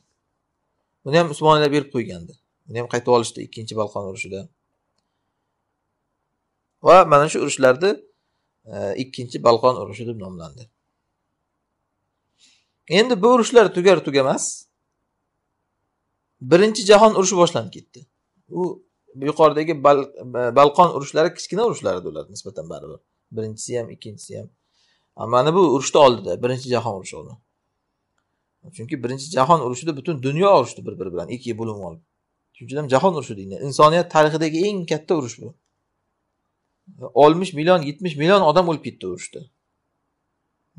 buni ham usmoniylar berib qo'ygandi buni ham qaytib olishdi ikkinchi balqon urushida va mana shu urushlarni e, ikkinchi balqon urushi deb nomlandi endi bu urushlar tugar tugamas birinchi jahon urushi boshlanib ketdi u yuqoridagi e, balqon urushlari kichkina urushlar edi ular nisbatan baribir birinchisi ham ikkinchisi ham mana bu urushni oldida birinchi jahon urushi oldi chunki birinchi jahon urushida butun dunyo urushdi bir biri bilan ikkiga bo'linib olib shuning uchun ham jahon urushi deyiladi insoniyat tarixidagi eng katta urush bu oltmish million yetmish million odam o'lib ketdi urushda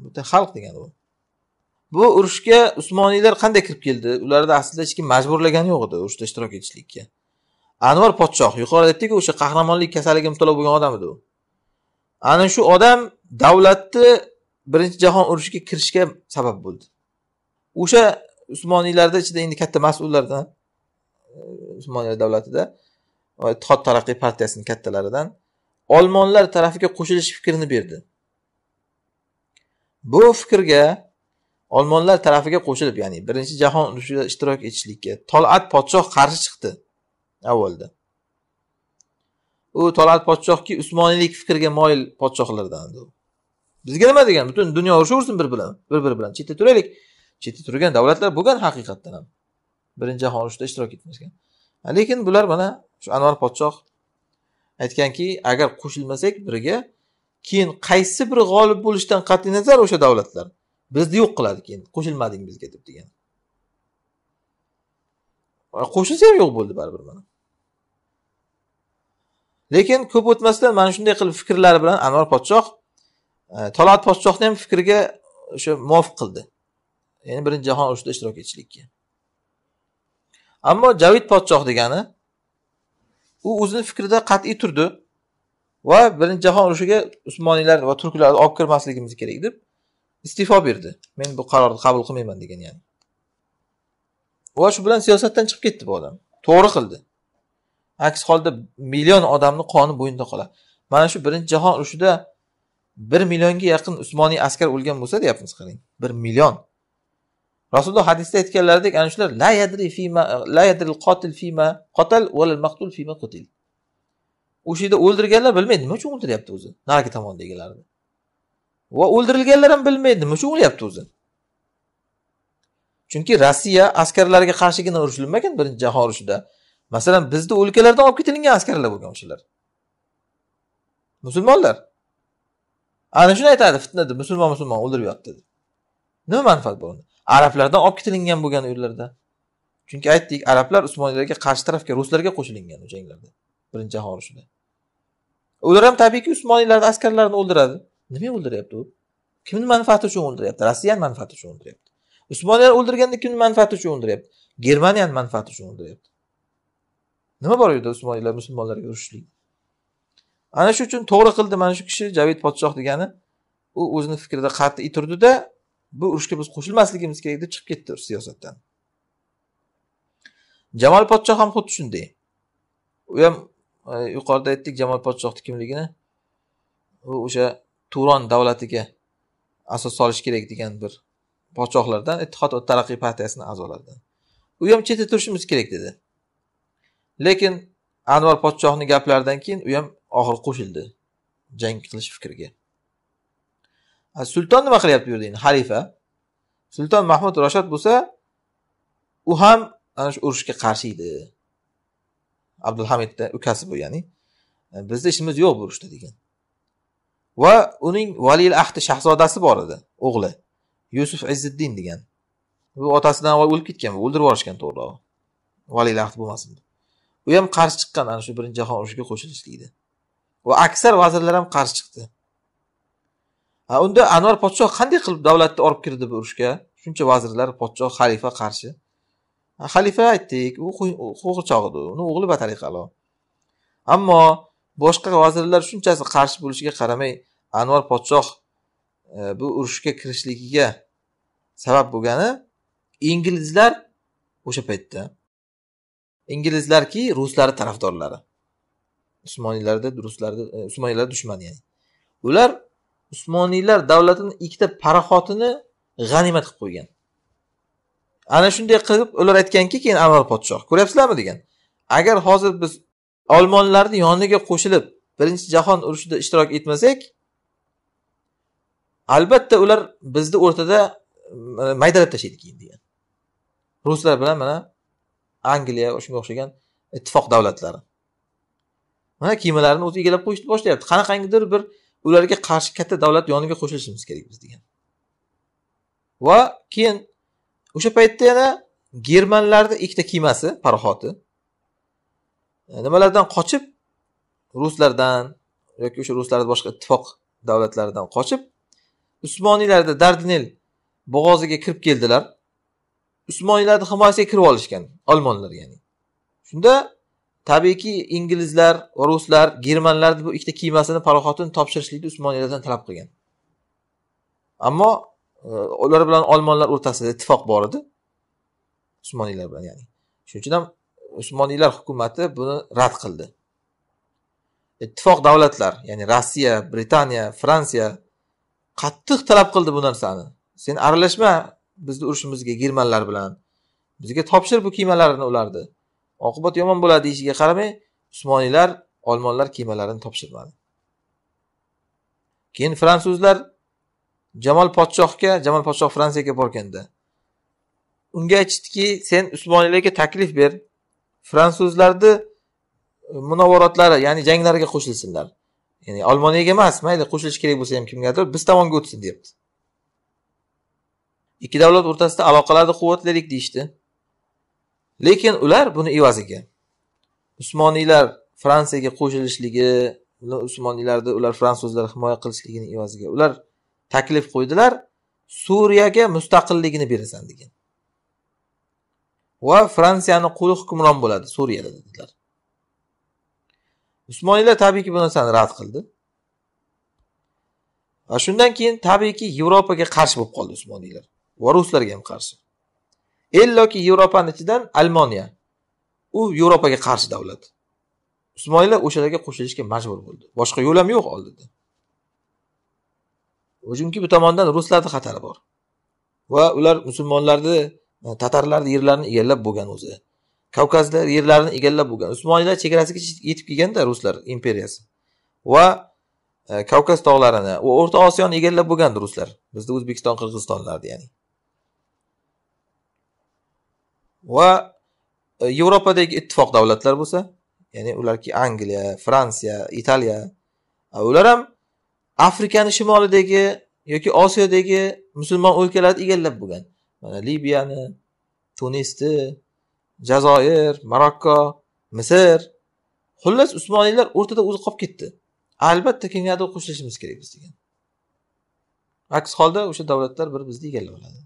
bitta xalq degani bu bu urushga usmoniylar qanday kirib keldi ularda aslida hech kim majburlagani yo'q edi urushda ishtirok etishlikka anvar podshoh yuqorida aytdikku o'sha qahramonlik kasaliga mubtalo bo'lgan odam edi u ana shu odam davlatni birinchi jahon urushiga kirishga sabab bo'ldi o'sha usmoniylarni ichida endi katta mas'ullardan e, usmoniylar davlatida ittihod taraqqiy partiyasini kattalaridan olmonlar tarafiga qo'shilish fikrini berdi bu fikrga olmonlar tarafiga qo'shilib ya'ni birinchi jahon urushida ishtirok etishlikka tolat podshoh qarshi chiqdi avvalda u tolat podshohki usmoniylik fikrga moyil podshohlardan bizga nima degan butun dunyo urushaversin bir bilan bir biri bilan chetda turaylik chetda turgan davlatlar bo'lgan haqiqatdan ham birinchi jahon urushida ishtirok etmasgan lekin bular mana shu anvar podshoh aytganki agar qo'shilmasak biriga keyin qaysi biri g'olib bo'lishidan qat'iy nazar o'sha davlatlar bizni yo'q qiladi keyin qo'shilmading bizga deb degan qo'shnisi ham yo'q bo'ldi baribir mana lekin ko'p o'tmasdan mana shunday qilib fikrlari bilan anvar podshoh e, talat podshohni ham fikriga o'sha muvofiq qildi ya'ni birinchi jahon urushida ishtirok etishlikka ammo javid podshoh degani u o'zini fikrida qat'iy turdi va birinchi jahon urushiga usmoniylar va turklarni olib kirmasligimiz kerak deb iste'fo berdi men bu qarorni qabul qilmayman degan ya'ni va shu bilan siyosatdan chiqib ketdi bu odam to'g'ri qildi aks holda million odamni qoni bo'yinda qoladi mana shu birinchi jahon urushida bir millionga yaqin usmoniy askar o'lgan bo'lsa deyapmiz qarang bir million rasululloh hadisda aytganlaridek ana shular la yadri la qutil o'sha yerda o'ldirganlar bilmaydi nima uchun o'ldiryapti o'zi narigi tomondagilarni va o'ldirilganlar ham bilmaydi nima uchun o'lyapti o'zi chunki rossiya askarlariga qarshigina urushilmagan birinchi jahon urushida masalan bizni o'lkalardan olib ketilingan askarlar bo'lgan o'shalar musulmonlar ana shuni aytadi fitnada musulmon musulmon o'ldiryapti dedi nima manfaat uni arablardan olib ketilingan bo'lgan u yerlarda chunki aytdik arablar usmoniylarga qarshi tarafga ruslarga qo'shilgan u janglarda birinchi jahon urushida ular ham tabiiyki usmoniylarni askarlarini o'ldiradi nima o'ldiryapti u kimni manfaati uchun o'ldiryapti rossiyani manfaati uchun o'ldiryapti usmoniylar o'ldirganda kimni manfaati uchun o'ldiryapti germaniyani manfaati uchun o'ldiryapti nima bor u yerda usmoniylar musulmonlarga urushishlik ana shu uchun to'g'ri qildi mana shu kishi javid podshoh degani u o'zini fikrida qat'iy turdida bu urushga biz qo'shilmasligimiz kerak deb chiqib ketdi siyosatdan jamol podshoh ham xuddi shunday u ham e, yuqorida aytdik jamol podshohni kimligini u o'sha turon davlatiga asos solish kerak degan bir podshohlardan ittihod va taraqqiy partiyasini a'zolaridan u ham chetda turishimiz kerak dedi lekin anvar podshohni gaplaridan keyin u ham oxir qo'shildi jang qilish fikriga sulton nima qilyapti bu yerda endi xalifa sulton mahmud roshod bo'lsa u ham ana shu urushga qarshi edi abdulhamidni ukasi bu ya'ni e, bizni ishimiz yo'q bu urushda degan va uning valil ahdi shahzodasi bor edi o'g'li yusuf izziddin degan bu otasidan avval o'lib ketgan o'ldirib yuborishgan to'g'rirog'i valiylar bo'lmasin deb u ham qarshi chiqqan ana shu birinchi jahon urushiga qo'shilishlikni va aksar vazirlar ham qarshi chiqdi unda anvar podshoh qanday qilib davlatni olib kirdi bu urushga shuncha vazirlar podshoh xalifa qarshi xalifa aytdik u qo'g'irchoq edi uni o'g'li batariqalo ammo boshqa vazirlar shunchasi qarshi bo'lishiga qaramay anvar podshoh bu urushga kirishligiga sabab bo'lgani inglizlar o'sha paytda inglizlarki ruslarni tarafdorlari usmoniylarda ruslarni e, usmoniylar dushmani ya'ni ular usmoniylar davlatini ikkita paraxotini g'animat qilib qo'ygan ana shunday qilib ular aytganki keyin anvar podshoh ko'ryapsizlarmi degan agar hozir biz olmonlarni yoniga qo'shilib birinchi jahon urushida ishtirok etmasak albatta ular bizni o'rtada maydalab tashlaydi keyin degan ruslar bilan mana angliya shunga o'xshagan ittifoq davlatlari mana kemalarni o'zi egallab qo'yishni boshlayapti qanaqangidir bir ularga qarshi katta davlat yoniga qo'shilishimiz kerak biz degan va keyin o'sha paytda yana germanlarni ikkita kemasi paroxoti e, nimalardan qochib ruslardan yoki o'sha ruslarni boshqa ittifoq davlatlaridan qochib usmoniylarda dardinel bo'g'oziga kirib keldilar usmoniylarni himoyasiga kirib olishgan olmonlar ya'ni shunda tabiiyki inglizlar ruslar germanlar bu ikkita kemasini paroxotini topshirishlikni usmoniylardan talab qilgan ammo e, ular bilan olmonlar o'rtasida ittifoq bor edi usmoniylar bilan ya'ni shuning uchun ham usmoniylar hukumati buni rad qildi ittifoq davlatlar ya'ni rossiya britaniya fransiya qattiq talab qildi bu narsani sen aralashma bizni urushimizga germanlar bilan bizga topshir bu kemalarini ularni oqibat yomon bo'ladi deyishiga qaramay usmoniylar olmonlar kemalarini topshirmadi keyin fransuzlar jamol podshohga jamol podshoh fransiyaga borganda unga aytishdiki sen usmoniylarga taklif ber fransuzlarni munovorotlari ya'ni janglariga qo'shilsinlar ya'ni olmoniyaga emas mayli qo'shilish kerak bo'lsa ham kimgadir biz tomonga o'tsin deyapti ikki davlat o'rtasida aloqalarni quvvatlaylik deyishdi lekin ular buni evaziga usmoniylar fransiyaga qo'shilishligi usmoniylarni ular fransuzlar himoya qilishligini evaziga ular taklif qo'ydilar suriyaga mustaqilligini berasan degan va fransiyani qo'li hukmron bo'ladi suriyada dedilar usmoniylar tabiiyki bu narsani rad qildi va shundan keyin tabiiyki yevropaga qarshi bo'lib qoldi usmoniylar va ruslarga ham qarshi elloki yevropani ichidan almoniya u yevropaga qarshi davlat usmoniylar o'shalarga qo'shilishga majbur bo'ldi boshqa yo'l ham yo'q oldida chunki bu tomondan ruslarni xatari bor va ular musulmonlarni tatarlarni yerlarini egallab bo'lgan o'zi kavkazlar yerlarini egallab bo'lgan usmoniylar chegarasiga yetib kelganda ruslar imperiyasi va e, kavkaz tog'larini va o'rta osiyoni egallab bo'lgandi ruslar bizda o'zbekiston qirg'izistonlarni ya'ni va e, yevropadagi ittifoq davlatlar bo'lsa ya'ni ularki angliya fransiya italiya ular ham afrikani shimolidagi yoki osiyodagi musulmon o'lkalarni egallab bo'lgan mana libiyani tunisni jazoir marokko misr xullas usmoniylar o'rtada o'zi qolib ketdi albatta kimgadir qo'shilishimiz kerak biz degan aks holda o'sha davlatlar bir bizni egallab oladi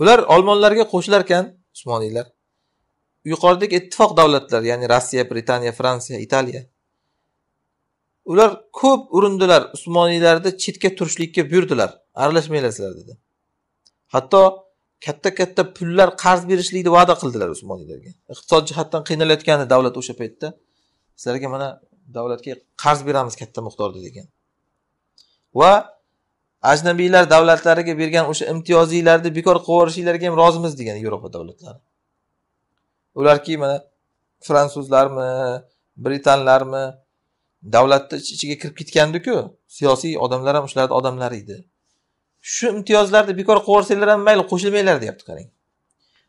ular olmonlarga qo'shilar ekan usmoniylar yuqoridagi ittifoq davlatlar ya'ni rossiya britaniya fransiya italiya ular ko'p urindilar usmoniylarni chetga turishlikka buyurdilar aralashmanglar sizlar dedi hatto katta katta pullar qarz berishlikni va'da qildilar usmoniylarga iqtisod jihatdan edi davlat o'sha paytda sizlarga mana davlatga qarz beramiz katta miqdorda degan va ajnabiylar davlatlariga bergan o'sha imtiyozinglarni bekor qilib yuborishinglarga ham rozimiz degan yevropa davlatlari ularki mana fransuzlarmi britanlarmi davlatni ichiga kirib ketgandiku siyosiy odamlar ham shularni odamlari edi shu imtiyozlarni bekor qilib yuborsanglar ham mayli qo'shilmanglar deyapti qarang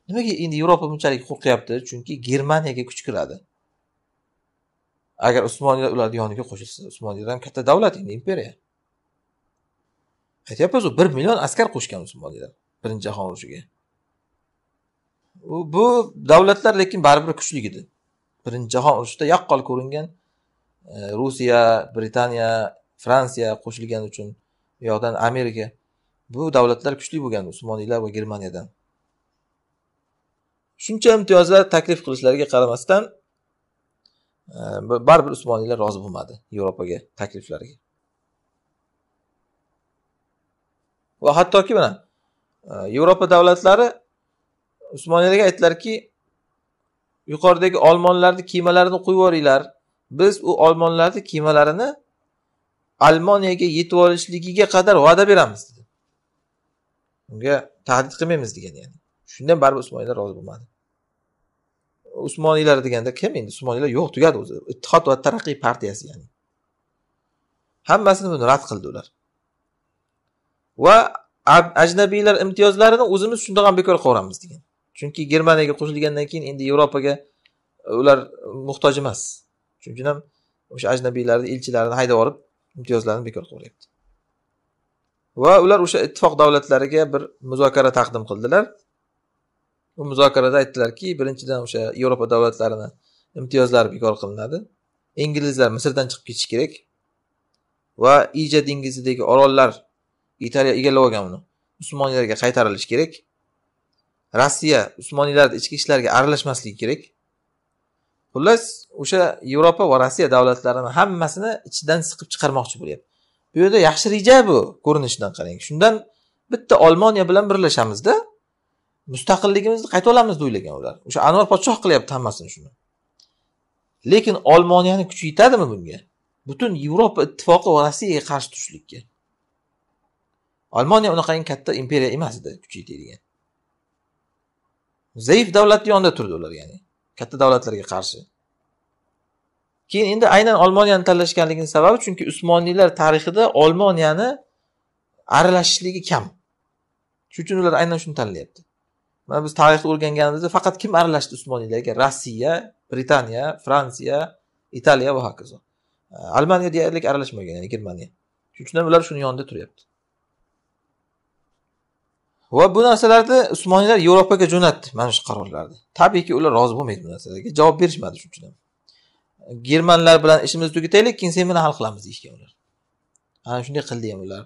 nimaga endi yevropa bunchalik qo'rqyapti chunki germaniyaga kuch kiradi agar usmoniylar ularni yoniga qo'shilsa usmoniylar ham katta davlat endi imperiya aytyapmizu bir million askar qo'shgan usmoniylar birinchi jahon urushiga bu davlatlar lekin baribir kuchli edi birinchi jahon urushida yaqqol ko'ringan e, rusiya britaniya fransiya qo'shilgani uchun u yoqdan amerika bu davlatlar kuchli bo'lgan usmoniylar va germaniyadan shuncha imtiyozlar taklif qilishlariga qaramasdan e, baribir usmoniylar rozi bo'lmadi yevropaga takliflariga va hattoki mana e, yevropa davlatlari usmoniylarga aytdilarki yuqoridagi olmonlarni kemalarini qo'yib yuboringlar biz u olmonlarni kemalarini almoniyaga yetib olishligiga qadar va'da beramiz unga tahdid qilmaymiz degan ya'ni shundan baribir usmoniylar rozi bo'lmadi usmoniylar deganda kim endi usmoniylar yo'q tugadi o'zi ittihod va taraqqiy partiyasi ya'ni hammasini buni rad qildi ular va ajnabiylar imtiyozlarini o'zimiz shundoq ham bekor qilaveramiz degan chunki germaniyaga qo'shilgandan keyin endi yevropaga e, ular muhtoj emas shuning uchun ham o'sha ajnabiylarni elchilarini haydab yuborib imtiyozlarni bekor qilyapti va ular o'sha ittifoq davlatlariga bir muzokara taqdim qildilar bu muzokarada aytdilarki birinchidan o'sha yevropa davlatlarini imtiyozlari bekor qilinadi inglizlar misrdan chiqib ketishi kerak va ija dengizidagi orollar italiya egallab olgan uni usmoniylarga qaytarilishi kerak rossiya usmoniylarni ichki ishlariga aralashmasligi kerak xullas o'sha yevropa va rossiya davlatlarini hammasini ichidan siqib chiqarmoqchi bo'lyapti bu yerda yaxshi reja bu ko'rinishidan qarang shundan bitta olmoniya bilan birlashamizda mustaqilligimizni qayta olamiz deb o'ylagan ular o'sha anvar podshoh qilyapti hammasini shuni lekin olmoniyani kuchi yetadimi bunga butun yevropa ittifoqi va rossiyaga qarshi turishlikka olmoniya unaqangi katta imperiya emas edi kuchi yetadigan zaif davlatni yonida turdi ular ya'ni katta davlatlarga qarshi keyin endi aynan olmoniyani tanlashganligini sababi chunki usmoniylar tarixida olmoniyani aralashishligi kam shuning uchun ular aynan shuni tanlayapti mana biz tarixni o'rganganimizda faqat kim aralashdi usmoniylarga rossiya britaniya fransiya italiya va hokazo almaniya deyarli aralashmagan ya'ni germaniya shuning uchun ham ular shuni yonida turyapti va bu narsalarni usmoniylar yevropaga jo'natdi mana shu qarorlarni tabiiyki ular rozi bo'lmaydi bu narsalarga javob berishmadi shuning uchun ham germanlar bilan ishimizni tugataylik keyin sen bilan hal qilamiz deyishgan ular ana shunday qildi ham ular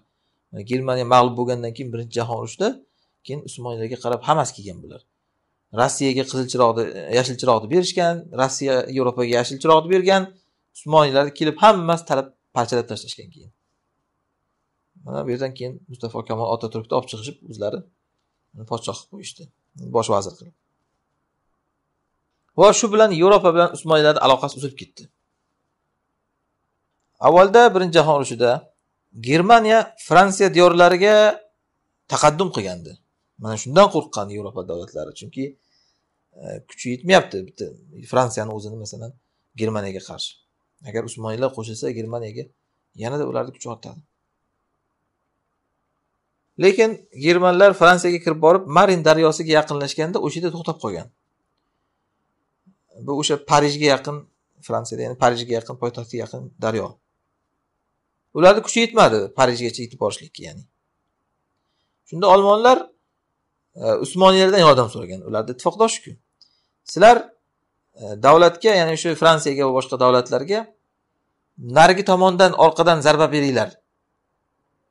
germaniya mag'lub bo'lgandan keyin birinchi jahon urushida keyin usmoniylarga qarab hammasi kelgan bular rossiyaga qizil chiroqni yashil chiroqni berishgan rossiya yevropaga yashil chiroqni bergan usmoniylar kelib hammasi talab parchalab tashlashgan keyin mana bu yerdan keyin mustafa kamol otaturkni olib chiqishib o'zlari podshoh qilib qo'yishdi bosh vazir qilib va shu bilan yevropa bilan usmoniylarni aloqasi uzilib ketdi avvalda birinchi jahon urushida germaniya fransiya diyorlariga taqaddum qilgandi mana shundan qo'rqqan yevropa davlatlari chunki e, kuchi yetmayapti bitta fransiyani o'zini masalan germaniyaga qarshi agar usmoniylar qo'shilsa germaniyaga yanada ularni kuchi ortadi lekin germanlar fransiyaga kirib borib marin daryosiga yaqinlashganda o'sha yerda to'xtab qolgan bu o'sha parijga yaqin fransiyada ya'ni parijga yaqin poytaxtga yaqin daryo ularni kuchi yetmadi parijgacha yetib borishlikka ya'ni shunda olmonlar e, usmoniylardan yordam so'ragan ularni ittifoqdoshku sizlar e, davlatga ya'ni o'sha fransiyaga va boshqa davlatlarga narigi tomondan orqadan zarba beringlar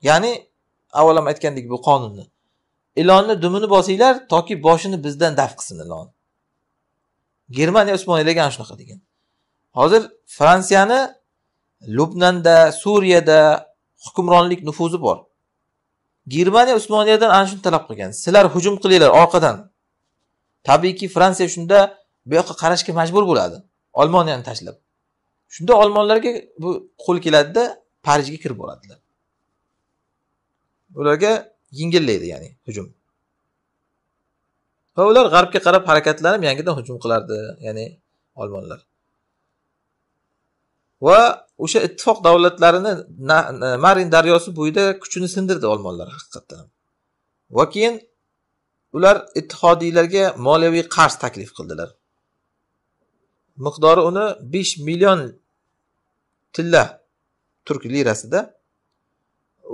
ya'ni avvalam aytgandek bu qonunni ilonni dumini bosinglar toki boshini bizdan daf qilsin ilon germaniya usmoniylarga ana shunaqa degan hozir fransiyani lubnanda suriyada hukmronlik nufuzi bor germaniya usmoniyadan ana shuni talab qilgan sizlar hujum qilinglar orqadan tabiiyki fransiya shunda bu yoqqa qarashga majbur bo'ladi olmoniyani tashlab shunda olmonlarga bu qo'l keladida parijga kirib boradilar ularga yengillaydi ya'ni hujum va ular g'arbga qarab harakatlanib yangidan hujum qilardi ya'ni olmonlar va o'sha ittifoq davlatlarini marin daryosi bo'yida kuchini sindirdi olmonlar haqiqatdan va keyin ular ittihodiylarga moliyaviy qarz taklif qildilar miqdori uni besh million tilla turk lirasida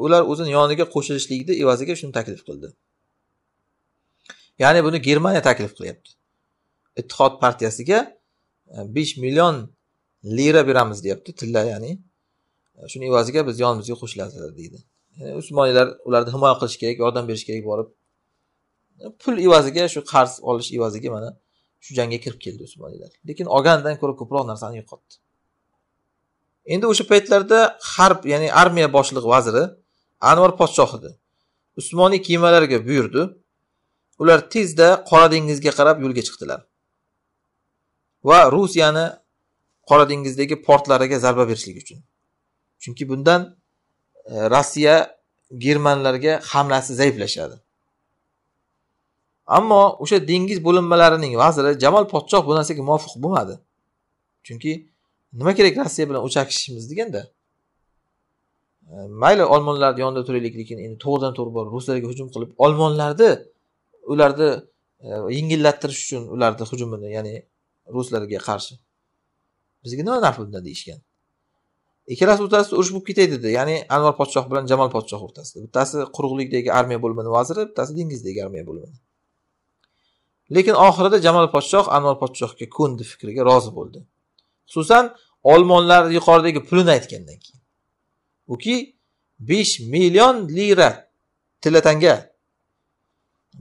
ular o'zini yoniga qo'shilishlikni evaziga shuni taklif qildi ya'ni buni germaniya taklif qilyapti ittihod partiyasiga e, besh million lira beramiz deyapti tilla ya'ni e, shuni evaziga biz yonimizga qo'shilasizlar deydi usmoniylar ularni himoya qilish kerak yordam berish kerak borib e, pul evaziga shu qarz olish evaziga mana shu jangga kirib keldi usmoniylar lekin olganidan ko'ra ko'proq narsani yo'qotdi endi o'sha paytlarda harb ya'ni armiya boshlig'i vaziri anvar podshoh edi usmoniy kemalarga buyurdi ular tezda qora dengizga qarab yo'lga chiqdilar va rusiyani qora dengizdagi portlariga zarba berishlik uchun chunki bundan e, rossiya germanlarga hamlasi zaiflashadi ammo o'sha dengiz bo'linmalarining vaziri jamal podshoh bu narsaga muvofiq bo'lmadi chunki nima kerak rossiya bilan o'chakishishimiz deganda e, mayli olmonlarni yonida turaylik lekin endi to'g'ridan to'g'ri borib ruslarga hujum qilib olmonlarni ularni e, yengillattirish uchun ularni hujumini ya'ni ruslarga qarshi bizga nima naf bundan deyishgan ikkalasi o'rtasida urush bo'lib ketay dedi ya'ni anvar podshoh bilan jamal podshoh o'rtasida bittasi quruqlikdagi armiya bo'limini vaziri bittasi dengizdagi armiya bo'limini lekin oxirida jamal podshoh anvar podshohga ko'ndi fikriga rozi bo'ldi xususan olmonlar yuqoridagi pulini aytgandan keyin uki besh million lira tilla tanga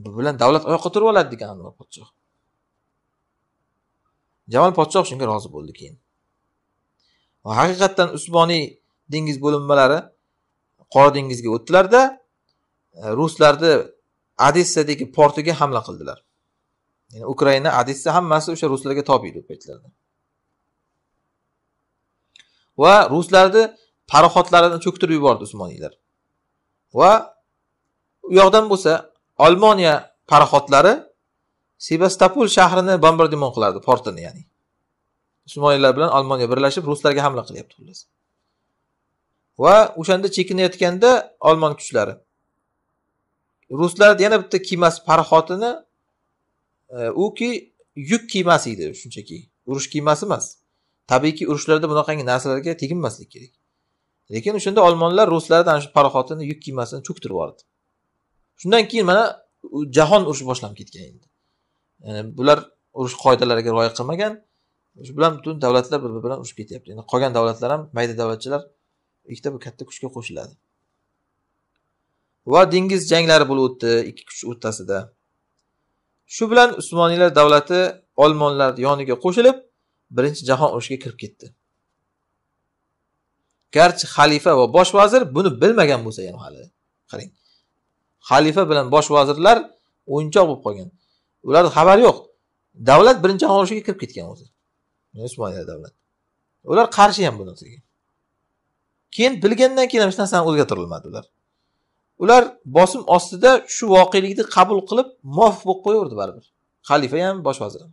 bu bilan davlat oyoqqa turib oladi degan anvar podshoh jamol podshoh shunga rozi bo'ldi keyin va haqiqatdan usmoniy dengiz bo'linmalari qora dengizga o'tdilarda e, ruslarni odessadagi portiga hamla qildilar ya'ni ukraina odessa hammasi o'sha ruslarga tobe edi u paytlarda va ruslarni paroxotlarini cho'ktirib yubordi usmoniylar va u yoqdan bo'lsa Almaniya paroxotlari sevastopol shahrini bombardimon qilardi, portini ya'ni. Usmonlilar bilan olmoniya birlashib ruslarga hamla qilyapti xullas. Va o'shanda chekinayotganda Alman kuchlari ruslar yana bitta kemasi paroxotini e, uki yuk kemasi edi shunchaki. Urush kemasi emas. Tabiiyki urushlarda bunaqangi narsalarga teginmaslik kerak. Lekin o'shanda Almanlar ana shu paroxotini yuk kemasini cho'ktirib yubordi. shundan keyin mana jahon urushi boshlanib ketgan endi ya'ni bular urush qoidalariga rioya qilmagan shu bilan butun davlatlar bir biri bilan urushib ketyapti endi qolgan davlatlar ham mayda davlatchilar ikkita bir katta kuchga qo'shiladi va dengiz janglari bo'lib o'tdi ikki kuch o'rtasida shu bilan usmoniylar davlati olmonlar yoniga qo'shilib birinchi jahon urushiga kirib ketdi garchi xalifa va bosh vazir buni bilmagan bo'lsa ham hali qarang xalifa bilan bosh vazirlar o'yinchoq bo'lib qolgan ularni xabari yo'q davlat birinchi jahon urushiga kirib ketgan o'zi usmoniya davlat ular qarshi ham bu narsaga keyin bilgandan keyin hech narsani o'zgartirilmadi ular ular bosim ostida shu voqelikni qabul qilib muvofiq bo'lib qo'yaverdi baribir xalifa ham bosh vazir ham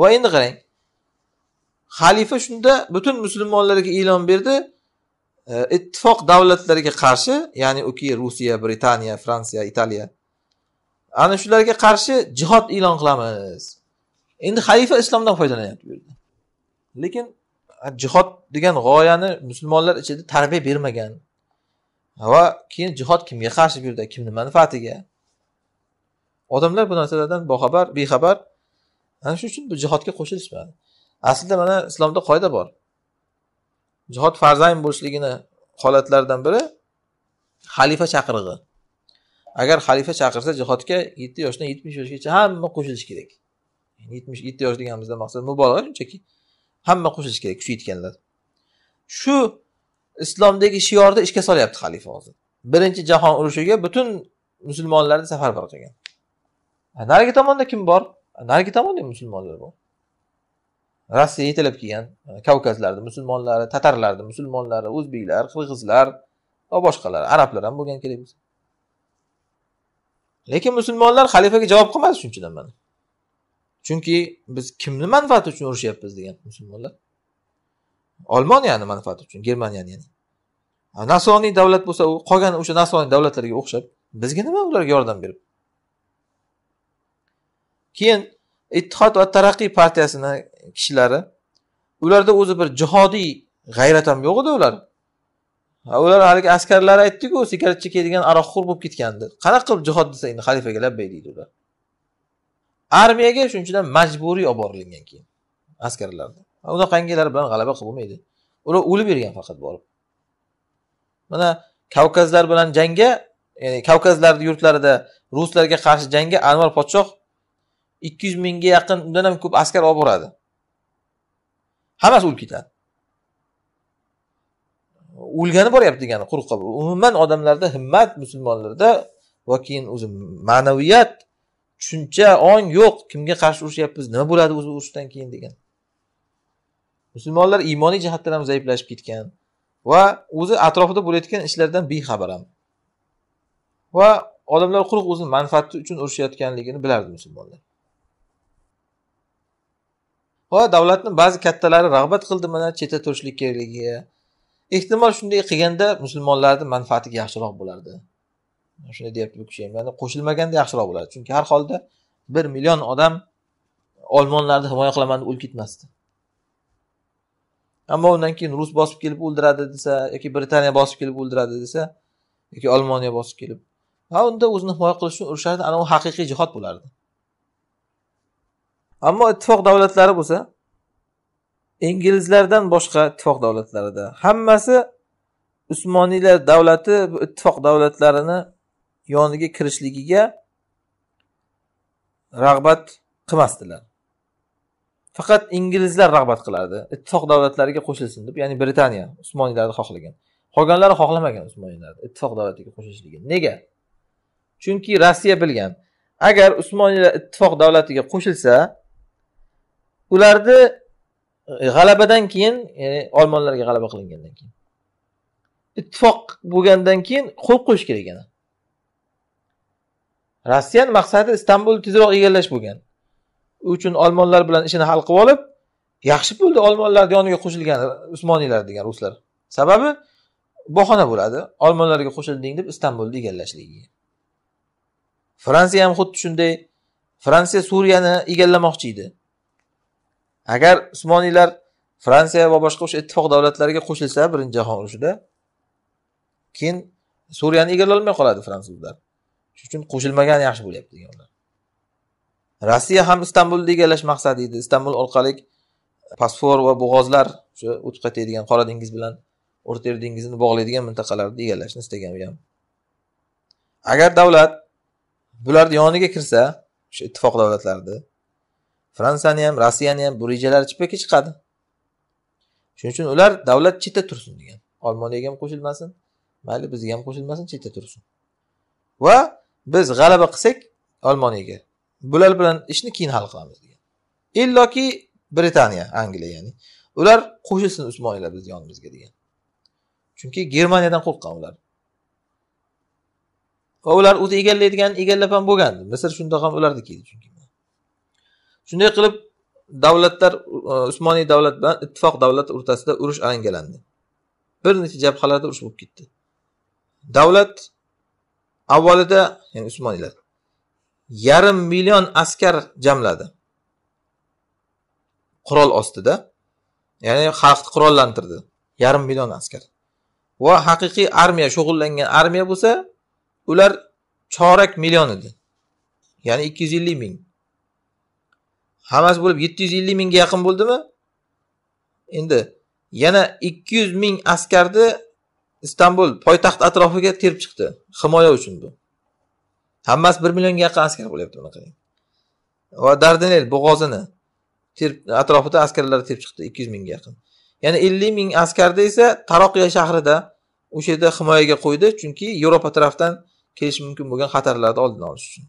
va endi qarang xalifa shunda butun musulmonlarga e'lon berdi Э, ittifoq davlatlariga qarshi ya'ni uki rusiya britaniya fransiya italiya ana shularga qarshi jihod e'lon qilamiz endi xalifa islomdan foydalanyapti bu yerda lekin jihod degan g'oyani musulmonlar ichida tarbiya bermagan va keyin jihod kimga qarshi bu yerda kimni manfaatiga odamlar bu narsalardan boxabar bexabar ana shuning uchun bu jihodga qo'shilishmadi aslida mana islomda qoida bor jihod farzand bo'lishligini holatlaridan biri xalifa chaqirig'i agar xalifa chaqirsa jihodga yetti yoshdan yetmish yoshgacha hamma qo'shilishi kerak yetmish yetti yosh deganimizda maqsad mubolag'a shunchaki hamma qo'shilishi kerak kuchi yetganlar shu islomdagi shiorni ishga solyapti xalifa hozir birinchi jahon urushiga butun musulmonlarni safarbar qilgan narigi tomonda kim bor narigi tomonda musulmonlar bor rossiya yetilib kelgan e, kavkazlarni musulmonlari tatarlarni musulmonlari o'zbeklar qirg'izlar va boshqalar arablar ham bo'lgan kerak bo'lsa lekin musulmonlar xalifaga javob qilmadi shunchidan mana chunki biz kimni manfaati uchun urushyapmiz degan musulmonlar olmoniyani manfaati uchun germaniyani ya'ni nasoniy davlat bo'lsa u qolgan o'sha nasoniy davlatlarga o'xshab bizga nima ularga yordam berib keyin ittihod va taraqqiy partiyasini kishilari ularda o'zi bir jihodiy g'ayrat ham yo'q edi ular ular haligi askarlar aytdiku sigaret chekadigan aroqxo'r bo'lib ketgan deb qanaqa qilib jihod desa endi xalifaga labbay deydi ular armiyaga shunchidan majburiy olib borilgan keyin askarlarni unaqangilar bilan g'alaba qilib bo'lmaydi ular o'lib bergan faqat borib mana kavkazlar bilan jangga ya'ni kavkazlarni yurtlarida ruslarga qarshi jangga anvar podshoh ikki yuz mingga yaqin undan ham ko'p askar olib boradi hammasi o'lib ketadi o'lgani boryapti degani quruq umuman odamlarda himmat musulmonlarda va keyin o'zi ma'naviyat tushuncha ong yo'q kimga qarshi urushyapmiz nima bo'ladi o'zi urushdan keyin degan musulmonlar iymoniy jihatdan ham zaiflashib ketgan va o'zi atrofida bo'layotgan ishlardan bexabar ham va odamlar quruq o'zini manfaati uchun urushayotganligini bilardi musulmonlar va davlatni ba'zi kattalari rag'bat qildi mana chetda turishlik kerakligiga ehtimol shunday qilganda musulmonlarni manfaatiga yaxshiroq bo'lardi shunday deyapti bu kishi ya'ni qo'shilmaganda yaxshiroq bo'lardi chunki har holda bir million odam olmonlarni himoya qilaman deb o'lib ketmasdi ammo undan keyin rus bosib kelib o'ldiradi desa yoki britaniya bosib kelib o'ldiradi desa yoki olmoniya bosib kelib ha unda o'zini himoya qilish uchun urushardi ana u haqiqiy jihod bo'lardi ammo ittifoq davlatlari bo'lsa inglizlardan boshqa ittifoq davlatlarida hammasi usmoniylar davlati bu ittifoq davlatlarini yoniga kirishligiga rag'bat qilmasdilar faqat inglizlar rag'bat qilardi ittifoq davlatlariga qo'shilsin deb ya'ni britaniya usmoniylarni xohlagan qolganlari xohlamagan usmoniylarni ittifoq davlatiga qo'shilishligini nega chunki rossiya bilgan agar usmoniylar ittifoq davlatiga qo'shilsa ularni e, g'alabadan keyin ya'ni olmonlarga g'alaba qilingandan keyin ittifoq bo'lgandan keyin qo'l qo'yish kerak yana rossiyani maqsadi istanbulni tezroq egallash bo'lgan u uchun olmonlar bilan ishini hal qilib olib yaxshi bo'ldi olmonlarni yoniga qo'shilgani e, usmoniylar degan ruslar sababi bahona bo'ladi olmonlarga qo'shilding deb istanbulni egallashligiga fransiya ham xuddi shunday fransiya suriyani egallamoqchi edi agar usmoniylar fransiya va boshqa o'sha ittifoq davlatlariga qo'shilsa birinchi jahon urushida keyin suriyani egallolmay qoladi fransuzlar shuning uchun qo'shilmagan yaxshi bo'lyapti deganlar rossiya ham istanbulni egallash maqsadi edi istanbul orqali pasfor va bo'g'ozlar o'sha o'tib qaytadigan qora dengiz bilan o'rta dengizini bog'laydigan mintaqalarni egallashni istagan u ham agar davlat bularni yoniga kirsa o'sha ittifoq davlatlarni fransiyani ham rossiyani ham bu rejalari chippakka chiqadi shuning uchun ular davlat chetda tursin degan olmoniyaga ham qo'shilmasin mayli bizga ham qo'shilmasin chetda tursin va biz g'alaba qilsak olmoniyaga bular bilan ishni keyin hal qilamiz degan illoki britaniya angliya ya'ni ular qo'shilsin usmoniylar bizni yonimizga degan chunki germaniyadan qo'rqqan ular va ular o'zi egallaydigan egallab ham bo'lgan misr shundoq ham ularniki edi chunki shunday qilib davlatlar e, usmoniy davlat bilan ittifoq davlat o'rtasida urush alangalandi bir necha jabhalarda urush bo'lib ketdi davlat avvalida ya'ni usmoniylar yarim million askar jamladi qurol ostida ya'ni xalqni qurollantirdi yarim million askar va haqiqiy armiya shug'ullangan armiya bo'lsa ular chorak million edi ya'ni ikki yuz ellik ming hammasi bo'lib yetti yuz ellik mingga yaqin bo'ldimi endi yana ikki yuz ming askarni istanbul poytaxt atrofiga terib chiqdi himoya uchun bu hammasi bir millionga yaqin askar bo'lyapti bunaqa va dardanel bo'g'ozini atrofida askarlar terib chiqdi ikki yuz mingga yaqin yana ellik ming askarda esa taroqiya shahrida o'sha yerda himoyaga qo'ydi chunki yevropa tarafdan kelishi mumkin bo'lgan xatarlarni oldini olish uchun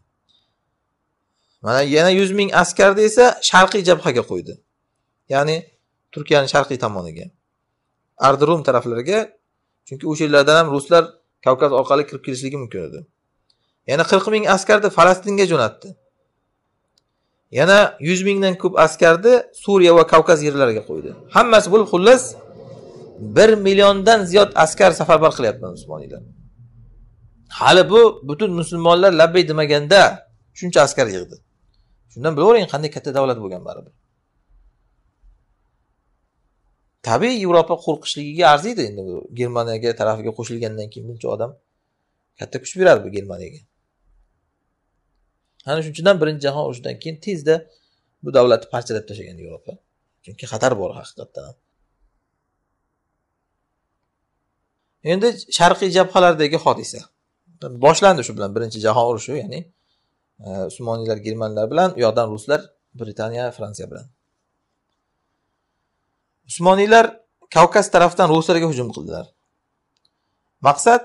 mana yana yuz ming askarni esa sharqiy jabhaga qo'ydi ya'ni turkiyani sharqiy tomoniga ardirum taraflariga chunki o'sha yerlardan ham ruslar kavkaz orqali kirib kelishligi mumkin edi yana qirq ming askarni falastinga jo'natdi yana yuz mingdan ko'p askarni suriya va kavkaz yerlariga qo'ydi hammasi bo'lib xullas bir milliondan ziyod askar safarbar qilyapti musulmoniylar hali bu butun musulmonlar labbay demaganda shuncha askar yig'di shundan bilavering qanday katta davlat bo'lgan baribir tabiiy yevropa qo'rqishligiga arziydi endi bu germaniyaga tarafiga qo'shilgandan keyin buncha odam katta kuch beradi bu germaniyaga ana shuning uchundan birinchi jahon urushidan keyin tezda bu davlatni parchalab tashlagan yevropa chunki xatar bor haqiqatdan ham endi sharqiy jabhalardagi hodisa boshlandi shu bilan birinchi jahon urushi ya'ni usmoniylar germanlar bilan u yoqdan ruslar britaniya fransiya bilan usmoniylar kavkaz tarafdan ruslarga hujum qildilar maqsad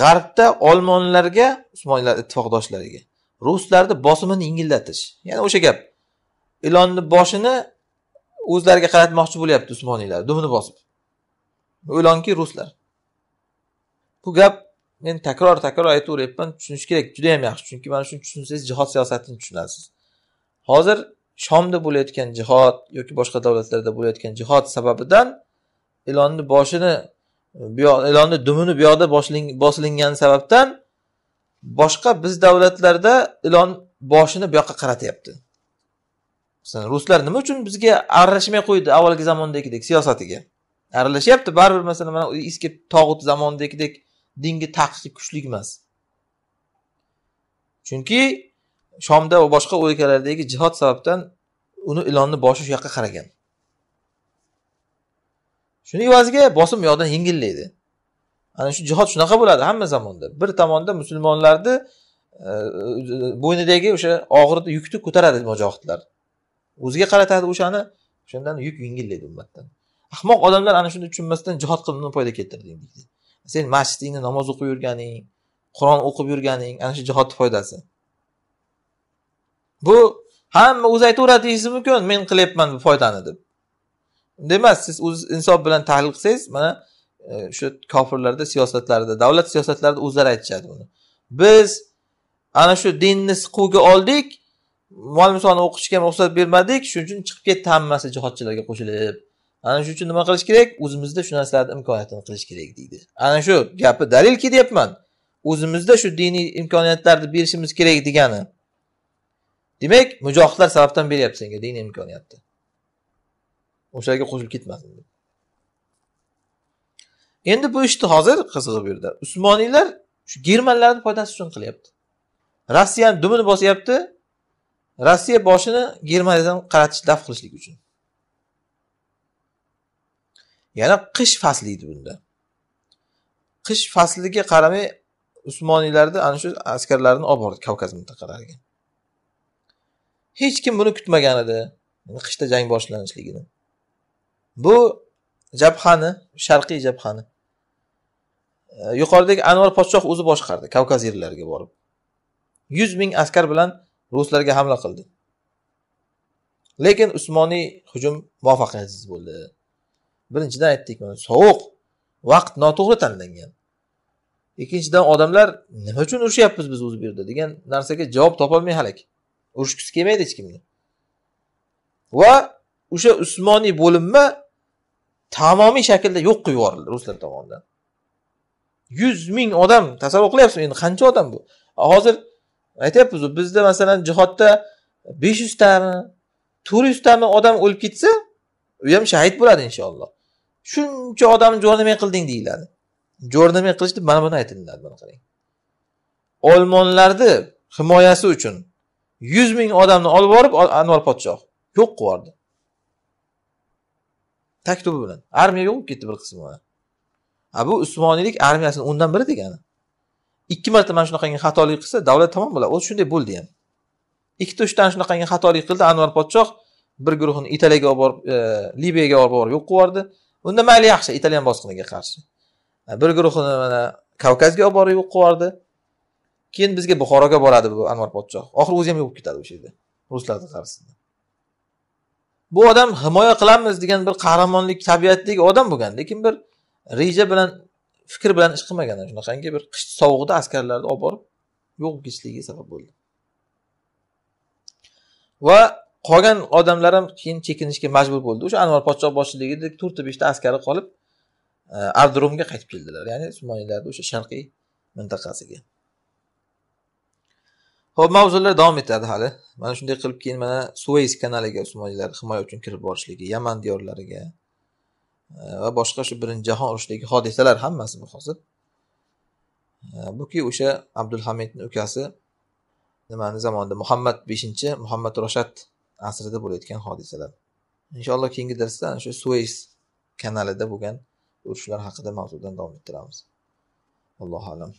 g'arbda olmonlarga usmoniylar ittifoqdoshlariga ruslarni bosimini yengillatish ya'ni o'sha gap ilonni boshini o'zlariga qaratmoqchi bo'lyapti usmoniylar dumini bosib o'lonki ruslar bu gap men takror takror aytaveryapman tushunish kerak juda yam yaxshi chunki mana shuni tushunsangiz jihod siyosatini tushunasiz hozir shomda bo'layotgan jihod yoki boshqa davlatlarda bo'layotgan jihod sababidan ilonni boshini ilonni dumini bu yoqda bosilingani sababdan boshqa biz davlatlarda ilon boshini bu yoqqa qaratyapti masalan ruslar nima uchun bizga aralashmay qo'ydi avvalgi zamondagidek siyosatiga aralashyapti baribir masalan mana eski tog'ut zamonidagidek dinga taqiqli kuchlik emas chunki shomda va boshqa o'lkalardagi jihod sababdan uni ilonni boshi shu yoqqa qaragan shuni evaziga bosim u yoqdan yengillaydi ana shu jihod shunaqa bo'ladi hamma zamonda bir tomonda musulmonlarni e, bo'ynidagi o'sha og'ir yukni ko'taradi mujohidlar o'ziga qaratadi o'shani o'shandan yuk yengillaydi ummatdan ahmoq odamlar ana shuni tushunmasdan jihod qilib foyda keltirding deydi sen masjidingda namoz o'qib yurganing qur'on o'qib yurganing ana shu jihodni foydasi bu hamma o'zi aytaveradi deyishingiz mumkin men qilyapman bu foydani deb demas siz o'z insof bilan tahlil qilsangiz mana e, shu kofirlarda siyosatlarida davlat siyosatlarida o'zlari aytishadi buni biz ana shu dinni siquvga oldik molim o'qishga ruxsat bermadik shuning uchun chiqib ketdi hammasi jihodchilarga qo'shilib ana shuning uchun nima qilish kerak o'zimizda shu narsalarni imkoniyatini qilish kerak deydi ana shu gapi dalilki deyapman o'zimizda shu diniy imkoniyatlarni berishimiz kerak degani demak mujohidlar sababdan beryapti senga diniy imkoniyatni o'shalarga qo'shilib ketmasin deb endi bu ishni hozir qizig'i bu yerda usmoniylar shu germanlarni foydasi uchun qilyapti rossiyani dumini bosyapti rossiya boshini germaniyadan qaratish daf qilishlik uchun yana qish fasli edi bunda qish fasliga qaramay usmoniylarni ana shu askarlarini olib bordi kavkaz mintaqalariga hech kim buni kutmagan edi qishda jang boshlanishligini bu jabhani sharqiy jabhani e, yuqoridagi anvar podshoh o'zi boshqardi kavkaz yerlariga borib yuz ming askar bilan ruslarga hamla qildi lekin usmoniy hujum muvaffaqiyatsiz bo'ldi birinchidan aytdik mana sovuq vaqt noto'g'ri tanlangan ikkinchidan odamlar nima uchun urushyapmiz biz o'zi bu yerda degan narsaga javob topolmay halik urushgisi kelmaydi hech kimni va o'sha usmoniy bo'linma tamomiy shaklda yo'q qilib yuborildi ruslar tomonidan yuz ming odam tasavvur qilyapsizmi endi qancha odam bu hozir aytyapmiz bizda masalan jihodda besh yuztami to'rt yuztami odam o'lib ketsa u ham shahid bo'ladi inshaalloh shuncha odamni jo'rnamay qilding deyiladi jo'rnamay qilish deb mana buni aytiladi buni qarang olmonlarni himoyasi uchun yuz ming odamni olib borib anvar podshoh yo'q qilib yubordi taktubi bilan armiya yo'q bo'lib ketdi bir qismi a bu usmoniylik armiyasini o'ndan biri degani ikki marta mana shunaqangi xatolik qilsa davlat tamom bo'ladi o'zi shunday bo'ldi ham ikkita uchtani shunaqangi xatolik qildi anvar podshoh bir guruhini italiyaga olib borib e, libiyaga olib borib yo'q qilib yubordi unda mayli yaxshi italyan bosqiniga qarshi e, bir guruhini mana kavkazga olib borib o'qib yubordi keyin bizga buxoroga boradi bu anvar podshoh oxiri o'zi ham yo'qib ketadi o'sha yerda ruslarni qarshisida bu odam himoya qilamiz degan bir qahramonlik tabiatdagi odam bo'lgan lekin bir reja bilan fikr bilan ish qilmagan shunaqangi bir qish sovug'ida askarlarni olib borib yo'q ketishligiga sabab bo'ldi va qolgan odamlar ham keyin chekinishga majbur bo'ldi o'sha anvar podshoh boshchiligida to'rtta beshta askari qolib e, ardromga qaytib keldilar ya'ni sumoniylarni o'sha sharqiy mintaqasiga ho'p mavzular davom etadi hali mana shunday qilib keyin mana suveyz kanaliga usmoniylar himoya uchun kirib borishligi yaman diyorlariga e, va boshqa shu birinchi jahon urushidagi hodisalar hammasi bu hozir e, buki o'sha abdulhamidni ukasi nimani zamonida muhammad beshinchi muhammad roshad asrida bo'layotgan hodisalar inshaalloh keyingi darsda ana shu suveyz kanalida bo'lgan urushlar haqida mavzudan davom ettiramiz allohu alam